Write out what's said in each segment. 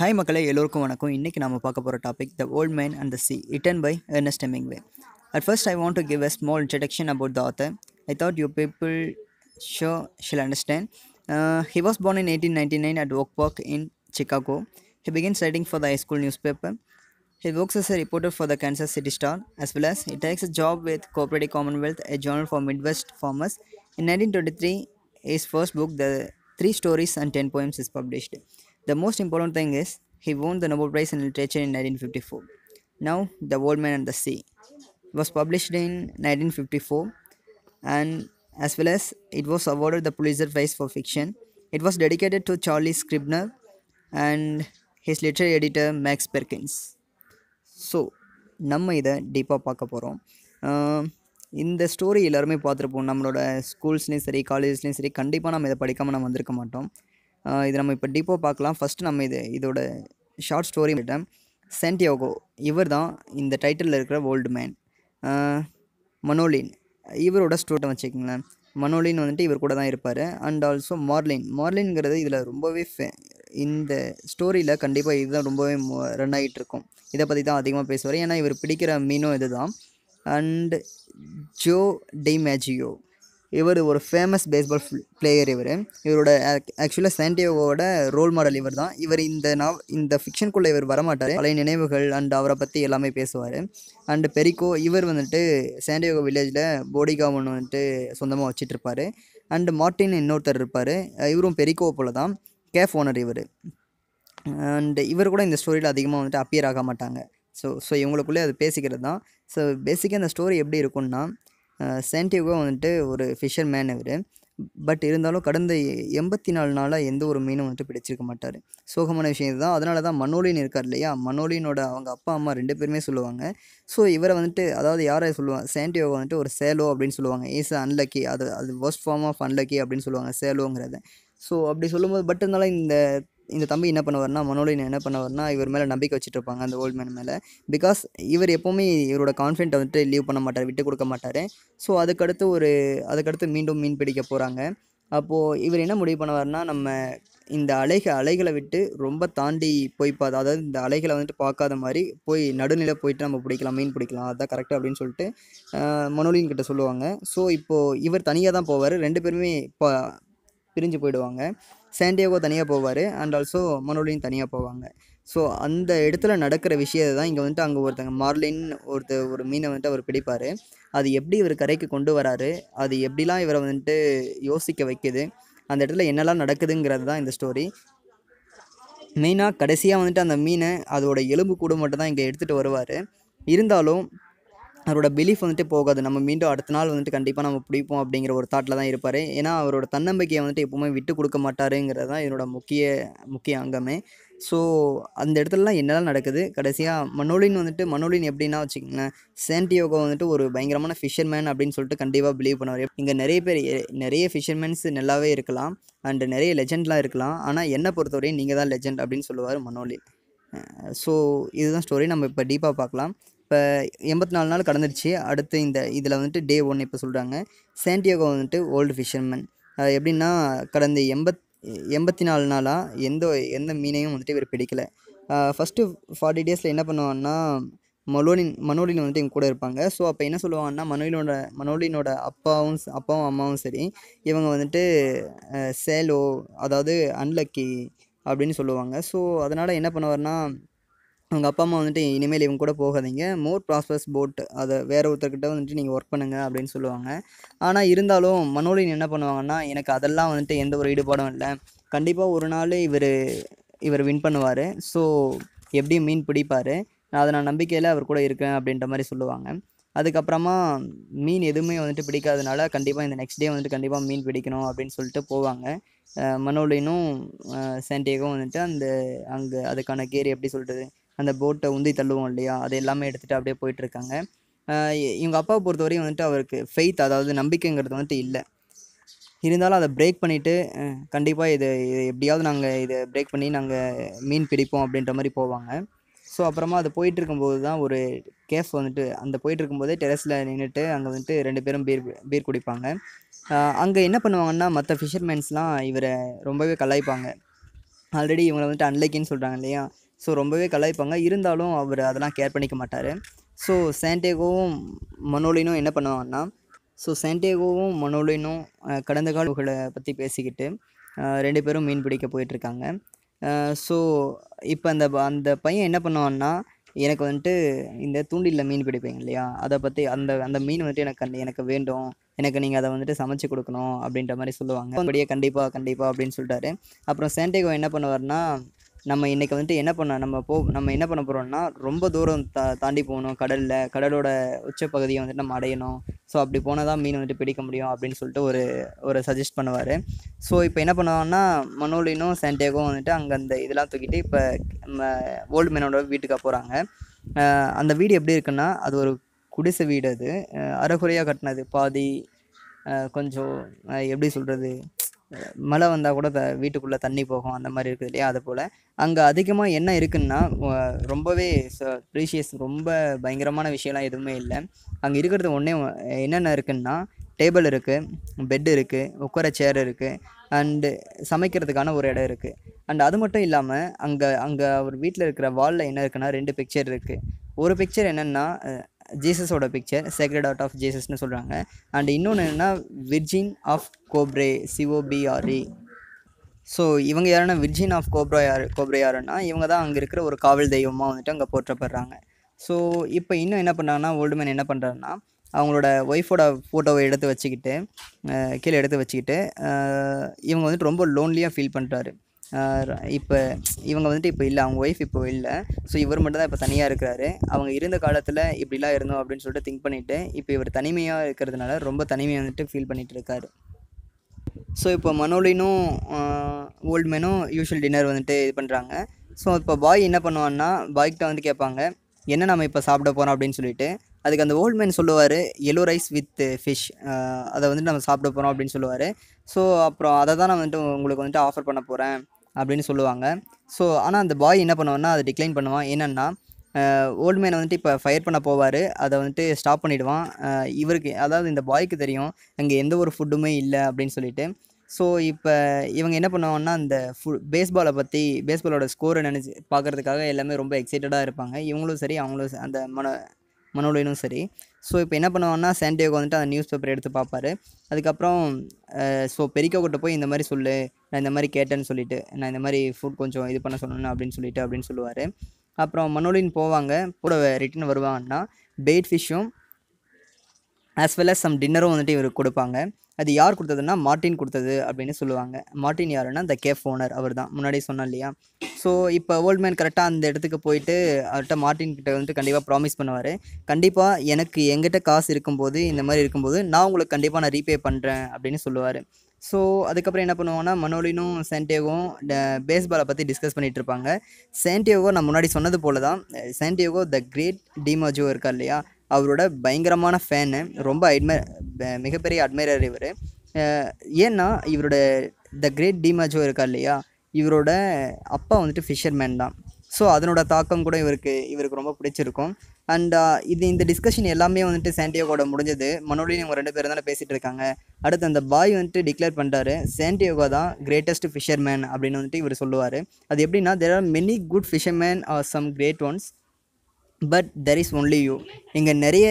Hi மக்களை எல்லோருக்கும் வணக்கம் இன்றைக்கி நம்ம பார்க்க போகிற the the old man and the sea written by Ernest Hemingway at first I want to give a small introduction about the author I thought you people show shall understand he was born in 1899 at Oak Park in Chicago. He began writing for the high school newspaper. He works as a reporter for the Kansas City Star, as well as he takes a job with Cooperative Commonwealth, a journal for Midwest farmers. In 1923, his first book, The Three Stories and Ten Poems, is published. The most important thing is he won the Nobel Prize in Literature in 1954. Now, The Old Man and the Sea it was published in 1954 and as well as it was awarded the Pulitzer Prize for fiction. It was dedicated to Charlie Scribner and his literary editor Max Perkins so நம்ம இதை டீப்பாக பார்க்க போகிறோம் இந்த story எல்லாருமே பார்த்துருப்போம் நம்மளோட ஸ்கூல்ஸ்லேயும் சரி காலேஜஸ்லேயும் சரி கண்டிப்பாக நம்ம இதை படிக்காமல் நம்ம வந்திருக்க மாட்டோம் இது நம்ம இப்போ டிப்போ பார்க்கலாம் ஃபஸ்ட்டு நம்ம இது இதோட ஷார்ட் ஸ்டோரி கேட்டேன் சென்டியோகோ இவர் தான் இந்த டைட்டிலில் இருக்கிற ஓல்டு மேன் மனோலின் இவரோட ஸ்டூடெண்ட் வச்சுக்கோங்களேன் மனோலின் வந்துட்டு இவர் கூட தான் இருப்பார் அண்ட் ஆல்சோ மார்லின் மார்லின்ங்கிறது இதில் ரொம்பவே ஃபே இந்த ஸ்டோரியில் கண்டிப்பாக இதுதான் ரொம்பவே ரன் ஆகிட்டு இருக்கும் இதை பற்றி தான் அதிகமாக பேசுவார் ஏன்னா இவர் பிடிக்கிற மீனும் இது தான் அண்ட் ஜோ டிமேஜியோ இவர் ஒரு ஃபேமஸ் பேஸ்பால் பிளேயர் இவர் இவரோட ஆக்சுவலாக சாண்டியோவோட ரோல் மாடல் இவர் தான் இவர் இந்த நாவ் இந்த ஃபிக்ஷனுக்குள்ளே இவர் வரமாட்டார் பழைய நினைவுகள் அண்ட் அவரை பற்றி எல்லாமே பேசுவார் அண்டு பெரிக்கோ இவர் வந்துட்டு சாண்டியோகோ வில்லேஜில் போடிகா ஒன்று வந்துட்டு சொந்தமாக வச்சிட்ருப்பார் அண்டு மார்டின் இன்னொருத்தர் இருப்பார் இவரும் பெரிக்கோ போல தான் கேஃப் ஓனர் இவர் அண்டு இவர் கூட இந்த ஸ்டோரியில் அதிகமாக வந்துட்டு அப்பியர் ஆக மாட்டாங்க ஸோ ஸோ இவங்களுக்குள்ளே அது பேசிக்கிறது தான் ஸோ பேசிக்காக இந்த ஸ்டோரி எப்படி இருக்கும்னா சயின்டிஃபிக்காக வந்துட்டு ஒரு ஃபிஷர் மேன் இவர் பட் இருந்தாலும் கடந்த எண்பத்தி நாலு நாளாக எந்த ஒரு மீனும் வந்துட்டு பிடிச்சிருக்க மாட்டார் சோகமான விஷயம் இதுதான் அதனால தான் மனோலின் இருக்கார் இல்லையா மனோலினோட அவங்க அப்பா அம்மா ரெண்டு பேருமே சொல்லுவாங்க ஸோ இவரை வந்துட்டு அதாவது யாரை சொல்லுவாங்க சேண்டியோவை வந்துட்டு ஒரு சேலோ அப்படின்னு சொல்லுவாங்க ஈஸ் அன்லக்கி அது அது ஒர்ஸ்ட் ஃபார்ம் ஆஃப் அன்லக்கி அப்படின்னு சொல்லுவாங்க சேலோங்கிறத ஸோ அப்படி சொல்லும்போது பட் இருந்தாலும் இந்த இந்த தம்பி என்ன பண்ணுவார்னா மனோலின் என்ன பண்ணுவார்னா இவர் மேலே நம்பிக்கை வச்சுட்டு இருப்பாங்க அந்த ஓல்டு மேன் மேலே பிகாஸ் இவர் எப்போவுமே இவரோட கான்ஃபிடென்ட் வந்துட்டு லீவ் பண்ண மாட்டார் விட்டு கொடுக்க மாட்டார் ஸோ அதுக்கடுத்து ஒரு அதுக்கடுத்து மீண்டும் மீன் பிடிக்க போகிறாங்க அப்போது இவர் என்ன முடிவு பண்ணுவார்னா நம்ம இந்த அலைக அலைகளை விட்டு ரொம்ப தாண்டி போய் பார்த்தா அதாவது இந்த அலைகளை வந்துட்டு பார்க்காத மாதிரி போய் நடுநிலை போயிட்டு நம்ம பிடிக்கலாம் மீன் பிடிக்கலாம் அதுதான் கரெக்டாக அப்படின்னு சொல்லிட்டு மனோலின் கிட்ட சொல்லுவாங்க ஸோ இப்போது இவர் தனியாக தான் போவார் ரெண்டு பேருமே இப்போ பிரிஞ்சு போயிடுவாங்க சாண்டியாகோ தனியாக போவார் அண்ட் ஆல்சோ மனோலியும் தனியாக போவாங்க ஸோ அந்த இடத்துல நடக்கிற விஷயத்தை தான் இங்கே வந்துட்டு அங்கே ஒருத்தங்க மார்லின் ஒருத்தர் ஒரு மீனை வந்துட்டு அவர் பிடிப்பார் அது எப்படி இவர் கரைக்கு கொண்டு வராரு அது எப்படிலாம் இவரை வந்துட்டு யோசிக்க வைக்குது அந்த இடத்துல என்னெல்லாம் நடக்குதுங்கிறது தான் இந்த ஸ்டோரி மெயினாக கடைசியாக வந்துட்டு அந்த மீனை அதோட எலும்பு கூடு மட்டும் தான் இங்கே எடுத்துகிட்டு வருவார் இருந்தாலும் அவரோட பிலீஃப் வந்துட்டு போகாது நம்ம மீண்டும் அடுத்த நாள் வந்துட்டு கண்டிப்பாக நம்ம பிடிப்போம் அப்படிங்கிற ஒரு தாட்டில் தான் இருப்பார் ஏன்னா அவரோட தன்னம்பிக்கையை வந்துட்டு எப்போவுமே விட்டு கொடுக்க மாட்டாருங்கிறது தான் இதனோட முக்கிய முக்கிய அங்கமே ஸோ அந்த இடத்துலலாம் என்னெல்லாம் நடக்குது கடைசியாக மனோலின் வந்துட்டு மனோலின் எப்படின்னா வச்சுக்கோங்களேன் சேன்டியோகோ வந்துட்டு ஒரு பயங்கரமான ஃபிஷர்மேன் அப்படின்னு சொல்லிட்டு கண்டிப்பாக பிலீவ் பண்ணுவார் இங்கே நிறைய பேர் நிறைய ஃபிஷர்மேன்ஸ் நல்லாவே இருக்கலாம் அண்டு நிறைய லெஜெண்ட்லாம் இருக்கலாம் ஆனால் என்னை பொறுத்தவரையும் நீங்கள் தான் லெஜெண்ட் அப்படின்னு சொல்லுவார் மனோலின் ஸோ இதுதான் ஸ்டோரி நம்ம இப்போ டீப்பாக பார்க்கலாம் இப்போ எண்பத்தி நாலு நாள் கடந்துருச்சு அடுத்து இந்த இதில் வந்துட்டு டே ஒன் இப்போ சொல்கிறாங்க சாண்டியாகோ வந்துட்டு ஓல்டு ஃபிஷர்மேன் எப்படின்னா கடந்த எண்பத் எண்பத்தி நாலு நாளாக எந்த எந்த மீனையும் வந்துட்டு இவர் பிடிக்கலை ஃபஸ்ட்டு ஃபார்ட்டி டேஸில் என்ன பண்ணுவான்னா மனோலின் மனோலின் வந்துட்டு எங்கள் கூட இருப்பாங்க ஸோ அப்போ என்ன சொல்லுவாங்கன்னா மனோலினோட மனோலினோட அப்பாவும் அப்பாவும் அம்மாவும் சரி இவங்க வந்துட்டு சேலோ அதாவது அன்லக்கி அப்படின்னு சொல்லுவாங்க ஸோ அதனால் என்ன பண்ணுவார்னா அவங்க அப்பா அம்மா வந்துட்டு இனிமேல் இவங்க கூட போகாதீங்க மோர் ப்ராஸ்பர்ஸ் போட் அதை வேறு ஒருத்தர்கிட்ட வந்துட்டு நீங்கள் ஒர்க் பண்ணுங்கள் அப்படின்னு சொல்லுவாங்க ஆனால் இருந்தாலும் மனோலின் என்ன பண்ணுவாங்கன்னா எனக்கு அதெல்லாம் வந்துட்டு எந்த ஒரு ஈடுபாடும் இல்லை கண்டிப்பாக ஒரு நாள் இவர் இவர் வின் பண்ணுவார் ஸோ எப்படியும் மீன் பிடிப்பார் நான் அதை நான் நம்பிக்கையில் அவர் கூட இருக்கேன் அப்படின்ற மாதிரி சொல்லுவாங்க அதுக்கப்புறமா மீன் எதுவுமே வந்துட்டு பிடிக்காதனால கண்டிப்பாக இந்த நெக்ஸ்ட் டே வந்துட்டு கண்டிப்பாக மீன் பிடிக்கணும் அப்படின்னு சொல்லிட்டு போவாங்க மனோலினும் சாண்டியகும் வந்துட்டு அந்த அங்கே அதுக்கான கேரி எப்படி சொல்கிறது அந்த போட்டை உந்தி தள்ளுவோம் இல்லையா அது எல்லாமே எடுத்துகிட்டு அப்படியே போயிட்டுருக்காங்க இவங்க அப்பாவை பொறுத்தவரையும் வந்துட்டு அவருக்கு ஃபெய்த் அதாவது நம்பிக்கைங்கிறது வந்துட்டு இல்லை இருந்தாலும் அதை பிரேக் பண்ணிவிட்டு கண்டிப்பாக இது இது எப்படியாவது நாங்கள் இதை பிரேக் பண்ணி நாங்கள் மீன் பிடிப்போம் அப்படின்ற மாதிரி போவாங்க ஸோ அப்புறமா அது போயிட்டு இருக்கும்போது தான் ஒரு கேஃப் வந்துட்டு அந்த போயிட்டு இருக்கும்போதே டெரஸில் நின்றுட்டு அங்கே வந்துட்டு ரெண்டு பேரும் பீர் பீர் குடிப்பாங்க அங்கே என்ன பண்ணுவாங்கன்னா மற்ற ஃபிஷர்மேன்ஸ்லாம் இவரை ரொம்பவே கலாய்ப்பாங்க ஆல்ரெடி இவங்களை வந்துட்டு அன்லைக்கின்னு சொல்கிறாங்க இல்லையா ஸோ ரொம்பவே கலாய்ப்பாங்க இருந்தாலும் அவர் அதெல்லாம் கேர் பண்ணிக்க மாட்டார் ஸோ சாண்டேகோவும் மனோலினும் என்ன பண்ணுவாங்கன்னா ஸோ சாண்டேகோவும் மனோலினும் கடந்த காலங்களை பற்றி பேசிக்கிட்டு ரெண்டு பேரும் மீன் பிடிக்க போயிட்டுருக்காங்க ஸோ இப்போ அந்த அந்த பையன் என்ன பண்ணுவான்னா எனக்கு வந்துட்டு இந்த தூண்டிலில் மீன் பிடிப்பீங்க இல்லையா அதை பற்றி அந்த அந்த மீன் வந்துட்டு எனக்கு எனக்கு வேண்டும் எனக்கு நீங்கள் அதை வந்துட்டு சமைச்சு கொடுக்கணும் அப்படின்ற மாதிரி சொல்லுவாங்க அப்படியே கண்டிப்பாக கண்டிப்பாக அப்படின்னு சொல்லிட்டாரு அப்புறம் சேண்டேகோ என்ன பண்ணுவார்னா நம்ம இன்றைக்கி வந்துட்டு என்ன பண்ண நம்ம போ நம்ம என்ன பண்ண போகிறோம்னா ரொம்ப தூரம் தா தாண்டி போகணும் கடலில் கடலோட உச்சப்பகுதியை வந்துட்டு நம்ம அடையணும் ஸோ அப்படி போனால் தான் மீன் வந்துட்டு பிடிக்க முடியும் அப்படின்னு சொல்லிட்டு ஒரு ஒரு சஜஸ்ட் பண்ணுவார் ஸோ இப்போ என்ன பண்ணுவாங்கன்னா மனோலினும் சாண்டியாகவும் வந்துட்டு அங்கே அந்த இதெல்லாம் தூக்கிட்டு இப்போ ஓல்டு மேனோட வீட்டுக்காக போகிறாங்க அந்த வீடு எப்படி இருக்குன்னா அது ஒரு குடிசை வீடு அது அறகுறையாக கட்டினது பாதி கொஞ்சம் எப்படி சொல்கிறது மழை வந்தால் கூட வீட்டுக்குள்ளே தண்ணி போகும் அந்த மாதிரி இருக்குது இல்லையா அது போல் அங்கே அதிகமாக என்ன இருக்குன்னா ரொம்பவே ப்ரீஷியஸ் ரொம்ப பயங்கரமான விஷயம்லாம் எதுவுமே இல்லை அங்கே இருக்கிறது ஒன்றே என்னென்ன இருக்குன்னா டேபிள் இருக்குது பெட்டு இருக்குது உட்கார சேர் இருக்குது அண்டு சமைக்கிறதுக்கான ஒரு இடம் இருக்குது அண்ட் அது மட்டும் இல்லாமல் அங்கே அங்கே அவர் வீட்டில் இருக்கிற வாலில் என்ன இருக்குன்னா ரெண்டு பிக்சர் இருக்குது ஒரு பிக்சர் என்னென்னா ஜீசஸோட பிக்சர் சேக்ரட் ஆர்ட் ஆஃப் ஜீசஸ்னு சொல்கிறாங்க அண்ட் இன்னொன்று என்னென்னா Virgin of Cobre C O B R E so இவங்க யாருன்னா விர்ஜின் ஆஃப் கோப்ரா யார் கோப்ரே யாருன்னா இவங்க தான் அங்கே இருக்கிற ஒரு காவல் தெய்வமாக வந்துட்டு அங்கே போற்றப்படுறாங்க ஸோ இப்போ இன்னும் என்ன பண்ணாங்கன்னா ஓல்டு மேன் என்ன பண்ணுறாருன்னா அவங்களோட ஒய்ஃபோட ஃபோட்டோவை எடுத்து வச்சுக்கிட்டு கீழே எடுத்து வச்சுக்கிட்டு இவங்க வந்துட்டு ரொம்ப லோன்லியாக ஃபீல் பண்ணுறாரு இப்போ இவங்க வந்துட்டு இப்போ இல்லை அவங்க ஒய்ஃப் இப்போ இல்லை ஸோ இவர் மட்டும் தான் இப்போ தனியாக இருக்கிறாரு அவங்க இருந்த காலத்தில் இப்படிலாம் இருந்தோம் அப்படின்னு சொல்லிட்டு திங்க் பண்ணிவிட்டு இப்போ இவர் தனிமையாக இருக்கிறதுனால ரொம்ப தனிமையாக வந்துட்டு ஃபீல் பண்ணிகிட்டு இருக்காரு ஸோ இப்போ மனோலினும் ஓல்டுமேனும் யூஷுவல் டின்னர் வந்துட்டு இது பண்ணுறாங்க ஸோ இப்போ பாய் என்ன பண்ணுவான்னா பாய்கிட்ட வந்து கேட்பாங்க என்ன நம்ம இப்போ சாப்பிட போகிறோம் அப்படின்னு சொல்லிட்டு அதுக்கு அந்த மேன் சொல்லுவார் எல்லோ ரைஸ் வித் ஃபிஷ் அதை வந்துட்டு நம்ம சாப்பிட போகிறோம் அப்படின்னு சொல்லுவார் ஸோ அப்புறம் அதை தான் நான் வந்துட்டு உங்களுக்கு வந்துட்டு ஆஃபர் பண்ண போகிறேன் அப்படின்னு சொல்லுவாங்க ஸோ ஆனால் அந்த பாய் என்ன பண்ணுவான்னா அதை டிக்ளைன் பண்ணுவான் என்னென்னா ஓல்டு மேனை வந்துட்டு இப்போ ஃபயர் பண்ண போவார் அதை வந்துட்டு ஸ்டாப் பண்ணிவிடுவான் இவருக்கு அதாவது இந்த பாய்க்கு தெரியும் அங்கே எந்த ஒரு ஃபுட்டுமே இல்லை அப்படின்னு சொல்லிட்டு ஸோ இப்போ இவங்க என்ன பண்ணுவாங்கன்னா அந்த ஃபு பேஸ்பாலை பற்றி பேஸ்பாலோட ஸ்கோரை நினச்சி பார்க்குறதுக்காக எல்லாமே ரொம்ப எக்ஸைட்டடாக இருப்பாங்க இவங்களும் சரி அவங்களும் அந்த மன மனோலையிலும் சரி ஸோ இப்போ என்ன பண்ணுவாங்கன்னா சாண்டியோக்கு வந்துட்டு அந்த நியூஸ் பேப்பர் எடுத்து பார்ப்பாரு அதுக்கப்புறம் ஸோ பெரிக்கோக்கிட்ட போய் இந்த மாதிரி சொல்லு நான் இந்த மாதிரி கேட்டேன்னு சொல்லிட்டு நான் இந்த மாதிரி ஃபுட் கொஞ்சம் இது பண்ண சொல்லணும் அப்படின்னு சொல்லிட்டு அப்படின்னு சொல்லுவார் அப்புறம் மனோலின் போவாங்க கூட ரிட்டன் வருவாங்கன்னா பெயிட் ஃபிஷ்ஷும் ஆஸ் வெல் அஸ் சம் டின்னரும் வந்துட்டு இவருக்கு கொடுப்பாங்க அது யார் கொடுத்ததுன்னா மார்ட்டின் கொடுத்தது அப்படின்னு சொல்லுவாங்க மார்ட்டின் யாருன்னா இந்த கேஃப் ஓனர் அவர் தான் முன்னாடி சொன்னோம் இல்லையா ஸோ இப்போ ஓல்ட் மேன் கரெக்டாக அந்த இடத்துக்கு போயிட்டு அவர்கிட்ட மார்ட்டின் கிட்ட வந்துட்டு கண்டிப்பாக ப்ராமிஸ் பண்ணுவார் கண்டிப்பாக எனக்கு எங்கிட்ட காசு இருக்கும்போது இந்த மாதிரி இருக்கும்போது நான் உங்களுக்கு கண்டிப்பாக நான் ரீபே பண்ணுறேன் அப்படின்னு சொல்லுவார் ஸோ அதுக்கப்புறம் என்ன பண்ணுவாங்கன்னா மனோலினும் சேண்டியோவும் பேஸ்பாலை பற்றி டிஸ்கஸ் பண்ணிகிட்டு இருப்பாங்க சேன்டியோகோ நான் முன்னாடி சொன்னது போல தான் சேன்டியோகோ த கிரேட் டிமோஜோ இருக்கா இல்லையா அவரோட பயங்கரமான ஃபேனு ரொம்ப அட்மை மிகப்பெரிய அட்மைரர் இவர் ஏன்னா இவரோட த கிரேட் டிமாஜோ இருக்கா இல்லையா இவரோட அப்பா வந்துட்டு ஃபிஷர்மேன் தான் ஸோ அதனோட தாக்கம் கூட இவருக்கு இவருக்கு ரொம்ப பிடிச்சிருக்கும் அண்ட் இது இந்த டிஸ்கஷன் எல்லாமே வந்துட்டு சாண்டியோகோட முடிஞ்சது மனோலியும் இவங்க ரெண்டு பேரும் தானே பேசிகிட்டு இருக்காங்க அடுத்து அந்த பாய் வந்துட்டு டிக்ளேர் பண்ணுறாரு சாண்டியோகோ தான் கிரேட்டஸ்ட் ஃபிஷர்மேன் அப்படின்னு வந்துட்டு இவர் சொல்லுவார் அது எப்படின்னா there are many good fisherman are some great ones but there is only you இங்கே நிறைய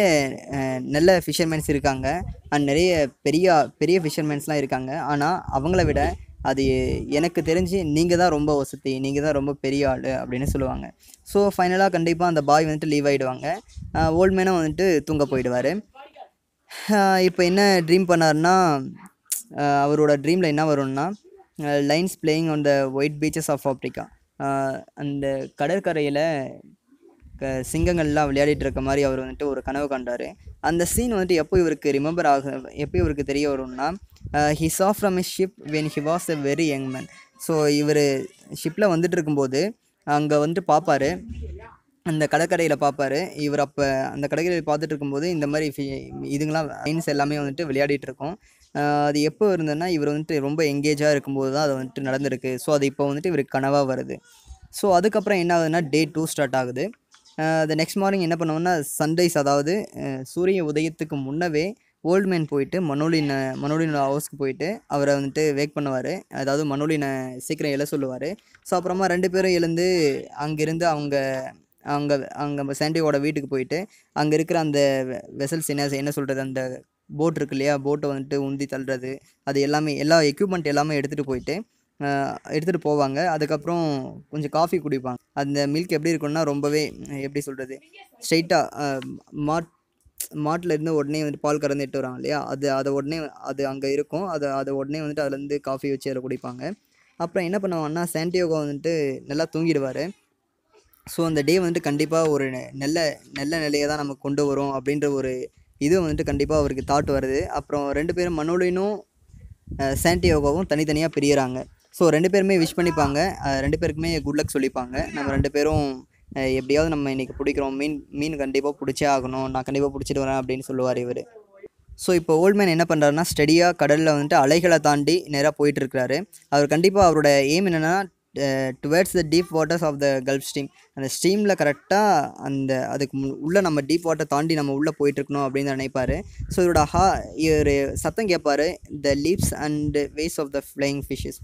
நல்ல ஃபிஷர்மேன்ஸ் இருக்காங்க அண்ட் நிறைய பெரிய பெரிய ஃபிஷர்மேன்ஸ்லாம் இருக்காங்க ஆனால் அவங்கள விட அது எனக்கு தெரிஞ்சு நீங்கள் தான் ரொம்ப வசதி நீங்கள் தான் ரொம்ப பெரிய ஆள் அப்படின்னு சொல்லுவாங்க ஸோ ஃபைனலாக கண்டிப்பாக அந்த பாய் வந்துட்டு லீவ் ஆகிடுவாங்க ஓல்ட் மேனும் வந்துட்டு தூங்க போயிடுவார் இப்போ என்ன ட்ரீம் பண்ணார்னா அவரோட ட்ரீமில் என்ன வரும்னா lions playing on the white beaches of Africa அந்த கடற்கரையில் சிங்கங்கள்லாம் விளையாடிட்டு இருக்க மாதிரி அவர் வந்துட்டு ஒரு கனவு கண்டார் அந்த சீன் வந்துட்டு எப்போ இவருக்கு ரிமெம்பர் ஆக எப்போ இவருக்கு தெரிய வரும்னா he saw from his ship when he was a very young man so இவர் ஷிப்பில் வந்துட்டு இருக்கும்போது அங்கே வந்துட்டு பார்ப்பாரு அந்த கடற்கரையில் பார்ப்பாரு இவர் அப்போ அந்த கடற்கரையில் பார்த்துட்டு இருக்கும்போது இந்த மாதிரி இதுங்களாம் லைன்ஸ் எல்லாமே வந்துட்டு விளையாடிட்டு இருக்கோம் அது எப்போ இருந்ததுன்னா இவர் வந்துட்டு ரொம்ப எங்கேஜாக இருக்கும்போது தான் அது வந்துட்டு நடந்திருக்கு ஸோ அது இப்போ வந்துட்டு இவருக்கு கனவாக வருது ஸோ அதுக்கப்புறம் என்ன ஆகுதுன்னா டே டூ ஸ்டார்ட் ஆகுது த நெக்ஸ்ட் மார்னிங் என்ன பண்ணுவோம்னா சண்டேஸ் அதாவது சூரிய உதயத்துக்கு முன்னவே ஓல்டு மேன் போயிட்டு மனோலின மனோலினோட ஹவுஸ்க்கு போயிட்டு அவரை வந்துட்டு வேக் பண்ணுவார் அதாவது மனோலினை சீக்கிரம் எழ சொல்லுவார் ஸோ அப்புறமா ரெண்டு பேரும் எழுந்து அங்கேருந்து அவங்க அங்கே அங்கே சாண்டியோட வீட்டுக்கு போயிட்டு அங்கே இருக்கிற அந்த வெசல்ஸ் என்ன என்ன சொல்கிறது அந்த போட் இருக்கு இல்லையா போட்டை வந்துட்டு உந்தி தள்ளுறது அது எல்லாமே எல்லா எக்யூப்மெண்ட் எல்லாமே எடுத்துகிட்டு போயிட்டு எடுத்துகிட்டு போவாங்க அதுக்கப்புறம் கொஞ்சம் காஃபி குடிப்பாங்க அந்த மில்க் எப்படி இருக்கும்னா ரொம்பவே எப்படி சொல்கிறது ஸ்ட்ரைட்டாக மாட் மாட்டில் இருந்து உடனே வந்துட்டு பால் கறந்து எட்டு வராங்க இல்லையா அது அதை உடனே அது அங்கே இருக்கும் அதை அதை உடனே வந்துட்டு அதுலேருந்து காஃபி வச்சு அதில் குடிப்பாங்க அப்புறம் என்ன பண்ணுவாங்கன்னா சாண்டியோகோ வந்துட்டு நல்லா தூங்கிடுவார் ஸோ அந்த டே வந்துட்டு கண்டிப்பாக ஒரு நல்ல நல்ல நிலையை தான் நம்ம கொண்டு வரும் அப்படின்ற ஒரு இது வந்துட்டு கண்டிப்பாக அவருக்கு தாட் வருது அப்புறம் ரெண்டு பேரும் மனோலினும் சாண்டியோகோவும் தனித்தனியாக பிரியறாங்க ஸோ ரெண்டு பேருமே விஷ் பண்ணிப்பாங்க ரெண்டு பேருக்குமே குட் லக் சொல்லிப்பாங்க நம்ம ரெண்டு பேரும் எப்படியாவது நம்ம இன்றைக்கி பிடிக்கிறோம் மீன் மீன் கண்டிப்பாக பிடிச்சே ஆகணும் நான் கண்டிப்பாக பிடிச்சிட்டு வரேன் அப்படின்னு சொல்லுவார் இவர் ஸோ இப்போ ஓல்ட்மேன் என்ன பண்ணுறாருன்னா ஸ்டடியாக கடலில் வந்துட்டு அலைகளை தாண்டி நேராக போயிட்டுருக்கிறாரு அவர் கண்டிப்பாக அவரோட எய்ம் என்னென்னா towards the deep waters of the gulf stream அந்த ஸ்ட்ரீமில் கரெக்டாக அந்த அதுக்கு உள்ளே நம்ம டீப் வாட்டர் தாண்டி நம்ம உள்ளே போயிட்டுருக்கணும் அப்படின்னு நினைப்பார் ஸோ இவரோட ஹா இவர் சத்தம் கேட்பார் the leaps and ways of the flying fishes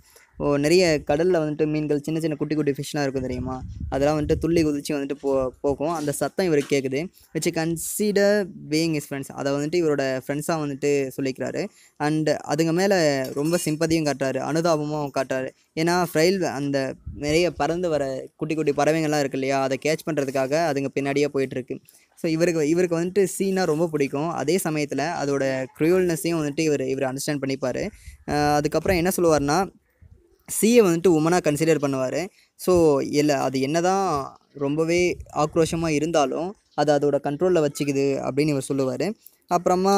நிறைய கடலில் வந்துட்டு மீன்கள் சின்ன சின்ன குட்டி குட்டி ஃபிஷ்லாம் இருக்கும் தெரியுமா அதெல்லாம் வந்துட்டு துள்ளி குதிச்சு வந்துட்டு போ போகும் அந்த சத்தம் இவருக்கு கேட்குது which consider being his friends அதை வந்துட்டு இவரோட ஃப்ரெண்ட்ஸாக வந்துட்டு சொல்லிக்கிறாரு அண்ட் அதுங்க மேலே ரொம்ப சிம்பதியும் காட்டுறாரு அனுதாபமும் காட்டுறாரு ஏன்னா ஃப்ரைல் அந்த நிறைய பறந்து வர குட்டி குட்டி பறவைங்கள்லாம் இருக்கு இல்லையா அதை கேட்ச் பண்ணுறதுக்காக அதுங்க பின்னாடியே போயிட்டுருக்கு ஸோ இவருக்கு இவருக்கு வந்துட்டு சீனாக ரொம்ப பிடிக்கும் அதே சமயத்தில் அதோட க்ரூயல்னஸையும் வந்துட்டு இவர் இவர் அண்டர்ஸ்டாண்ட் பண்ணிப்பார் அதுக்கப்புறம் என்ன சொல்லுவார்னா சிஏ வந்துட்டு உமனாக கன்சிடர் பண்ணுவார் ஸோ இல்லை அது என்ன தான் ரொம்பவே ஆக்ரோஷமாக இருந்தாலும் அது அதோட கண்ட்ரோலில் வச்சுக்குது அப்படின்னு இவர் சொல்லுவார் அப்புறமா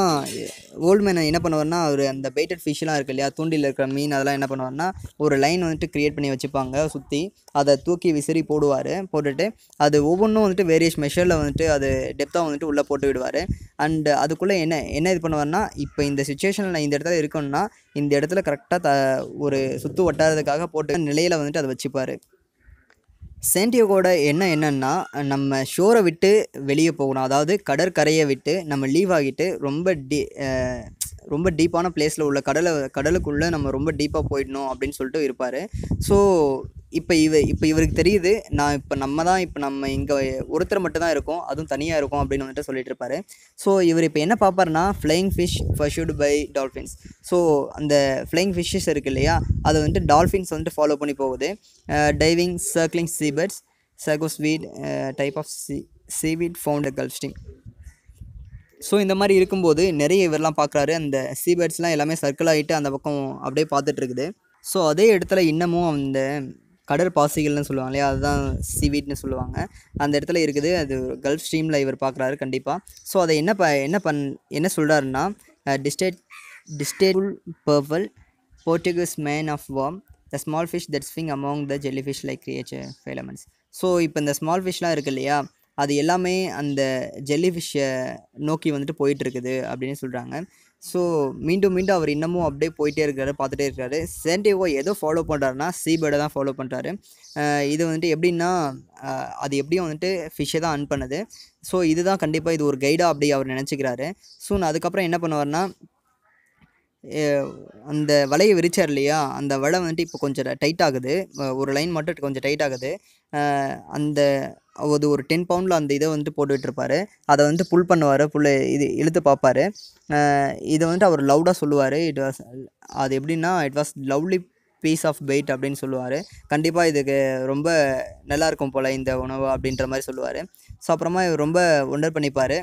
ஓல்மேன் என்ன பண்ணுவார்னா அவர் அந்த பைட்டட் ஃபிஷ்லாம் இருக்கு இல்லையா தூண்டில் இருக்கிற மீன் அதெல்லாம் என்ன பண்ணுவார்னா ஒரு லைன் வந்துட்டு க்ரியேட் பண்ணி வச்சுப்பாங்க சுற்றி அதை தூக்கி விசிறி போடுவார் போட்டுட்டு அது ஒவ்வொன்றும் வந்துட்டு வேரியஸ் மெஷரில் வந்துட்டு அது டெப்த்தாக வந்துட்டு உள்ளே போட்டு விடுவார் அண்டு அதுக்குள்ளே என்ன என்ன இது பண்ணுவார்னா இப்போ இந்த சுச்சுவேஷனில் நான் இந்த இடத்துல இருக்கணும்னா இந்த இடத்துல கரெக்டாக த ஒரு சுற்று ஒட்டாததுக்காக போட்டு நிலையில் வந்துட்டு அதை வச்சுப்பார் சேண்டியகோட என்ன என்னென்னா நம்ம ஷோரை விட்டு வெளியே போகணும் அதாவது கடற்கரையை விட்டு நம்ம லீவ் ஆகிட்டு ரொம்ப டி ரொம்ப டீப்பான பிளேஸில் உள்ள கடலை கடலுக்குள்ளே நம்ம ரொம்ப டீப்பாக போயிடணும் அப்படின்னு சொல்லிட்டு இருப்பார் ஸோ இப்போ இவ இப்போ இவருக்கு தெரியுது நான் இப்போ நம்ம தான் இப்போ நம்ம இங்கே ஒருத்தர் மட்டும் தான் இருக்கோம் அதுவும் தனியாக இருக்கும் அப்படின்னு வந்துட்டு சொல்லிட்டு இருப்பாரு ஸோ இவர் இப்போ என்ன பார்ப்பாருன்னா flying fish pursued by dolphins so அந்த ஃப்ளைங் ஃபிஷ்ஷஸ் இருக்குது இல்லையா அதை வந்துட்டு டால்ஃபின்ஸ் வந்துட்டு ஃபாலோ பண்ணி போகுது diving circling seabirds sweet type of sea seaweed found gulf sting so இந்த மாதிரி இருக்கும்போது நிறைய இவரெலாம் பார்க்குறாரு அந்த சீபேர்ட்ஸ்லாம் எல்லாமே சர்க்கிள் ஆகிட்டு அந்த பக்கம் அப்படியே பார்த்துட்ருக்குது ஸோ அதே இடத்துல இன்னமும் அந்த கடற்பாசிகள்னு சொல்லுவாங்க இல்லையா அதுதான் சிவீட்னு சொல்லுவாங்க அந்த இடத்துல இருக்குது அது கல்ஃப் ஸ்ட்ரீமில் இவர் பார்க்குறாரு கண்டிப்பாக ஸோ அதை என்ன ப என்ன பண் என்ன சொல்கிறாருன்னா distaste distasteful purple Portuguese man of war the small fish that swing among the jellyfish like creature filaments so இப்போ இந்த ஸ்மால் ஃபிஷ்லாம் இருக்குது இல்லையா அது எல்லாமே அந்த ஜெல்லி ஃபிஷ்ஷை நோக்கி வந்துட்டு போயிட்டுருக்குது அப்படின்னு சொல்கிறாங்க ஸோ மீண்டும் மீண்டும் அவர் இன்னமும் அப்படியே போயிட்டே இருக்காரு பார்த்துட்டே இருக்காரு சேண்டிவோ எதோ ஃபாலோ பண்ணுறாருன்னா சீபேர்டை தான் ஃபாலோ பண்ணுறாரு இது வந்துட்டு எப்படின்னா அது எப்படியும் வந்துட்டு ஃபிஷ்ஷை தான் அன் பண்ணுது ஸோ இதுதான் கண்டிப்பாக இது ஒரு கைடாக அப்படி அவர் நினச்சிக்கிறாரு ஸோ நான் அதுக்கப்புறம் என்ன பண்ணுவார்னா அந்த வலையை விரிச்சார் இல்லையா அந்த வலை வந்துட்டு இப்போ கொஞ்சம் டைட் ஆகுது ஒரு லைன் மட்டும் கொஞ்சம் டைட் ஆகுது அந்த அது ஒரு டென் பவுண்டில் அந்த இதை வந்துட்டு போட்டுட்ருப்பார் அதை வந்துட்டு புல் பண்ணுவார் புல் இது இழுத்து பார்ப்பார் இதை வந்துட்டு அவர் லவுடாக சொல்லுவார் இட் வாஸ் அது எப்படின்னா it was lovely piece of bait அப்படின்னு சொல்லுவார் கண்டிப்பாக இதுக்கு ரொம்ப நல்லாயிருக்கும் போல் இந்த உணவு அப்படின்ற மாதிரி சொல்லுவார் ஸோ அப்புறமா இவர் ரொம்ப ஒண்டர் பண்ணிப்பார்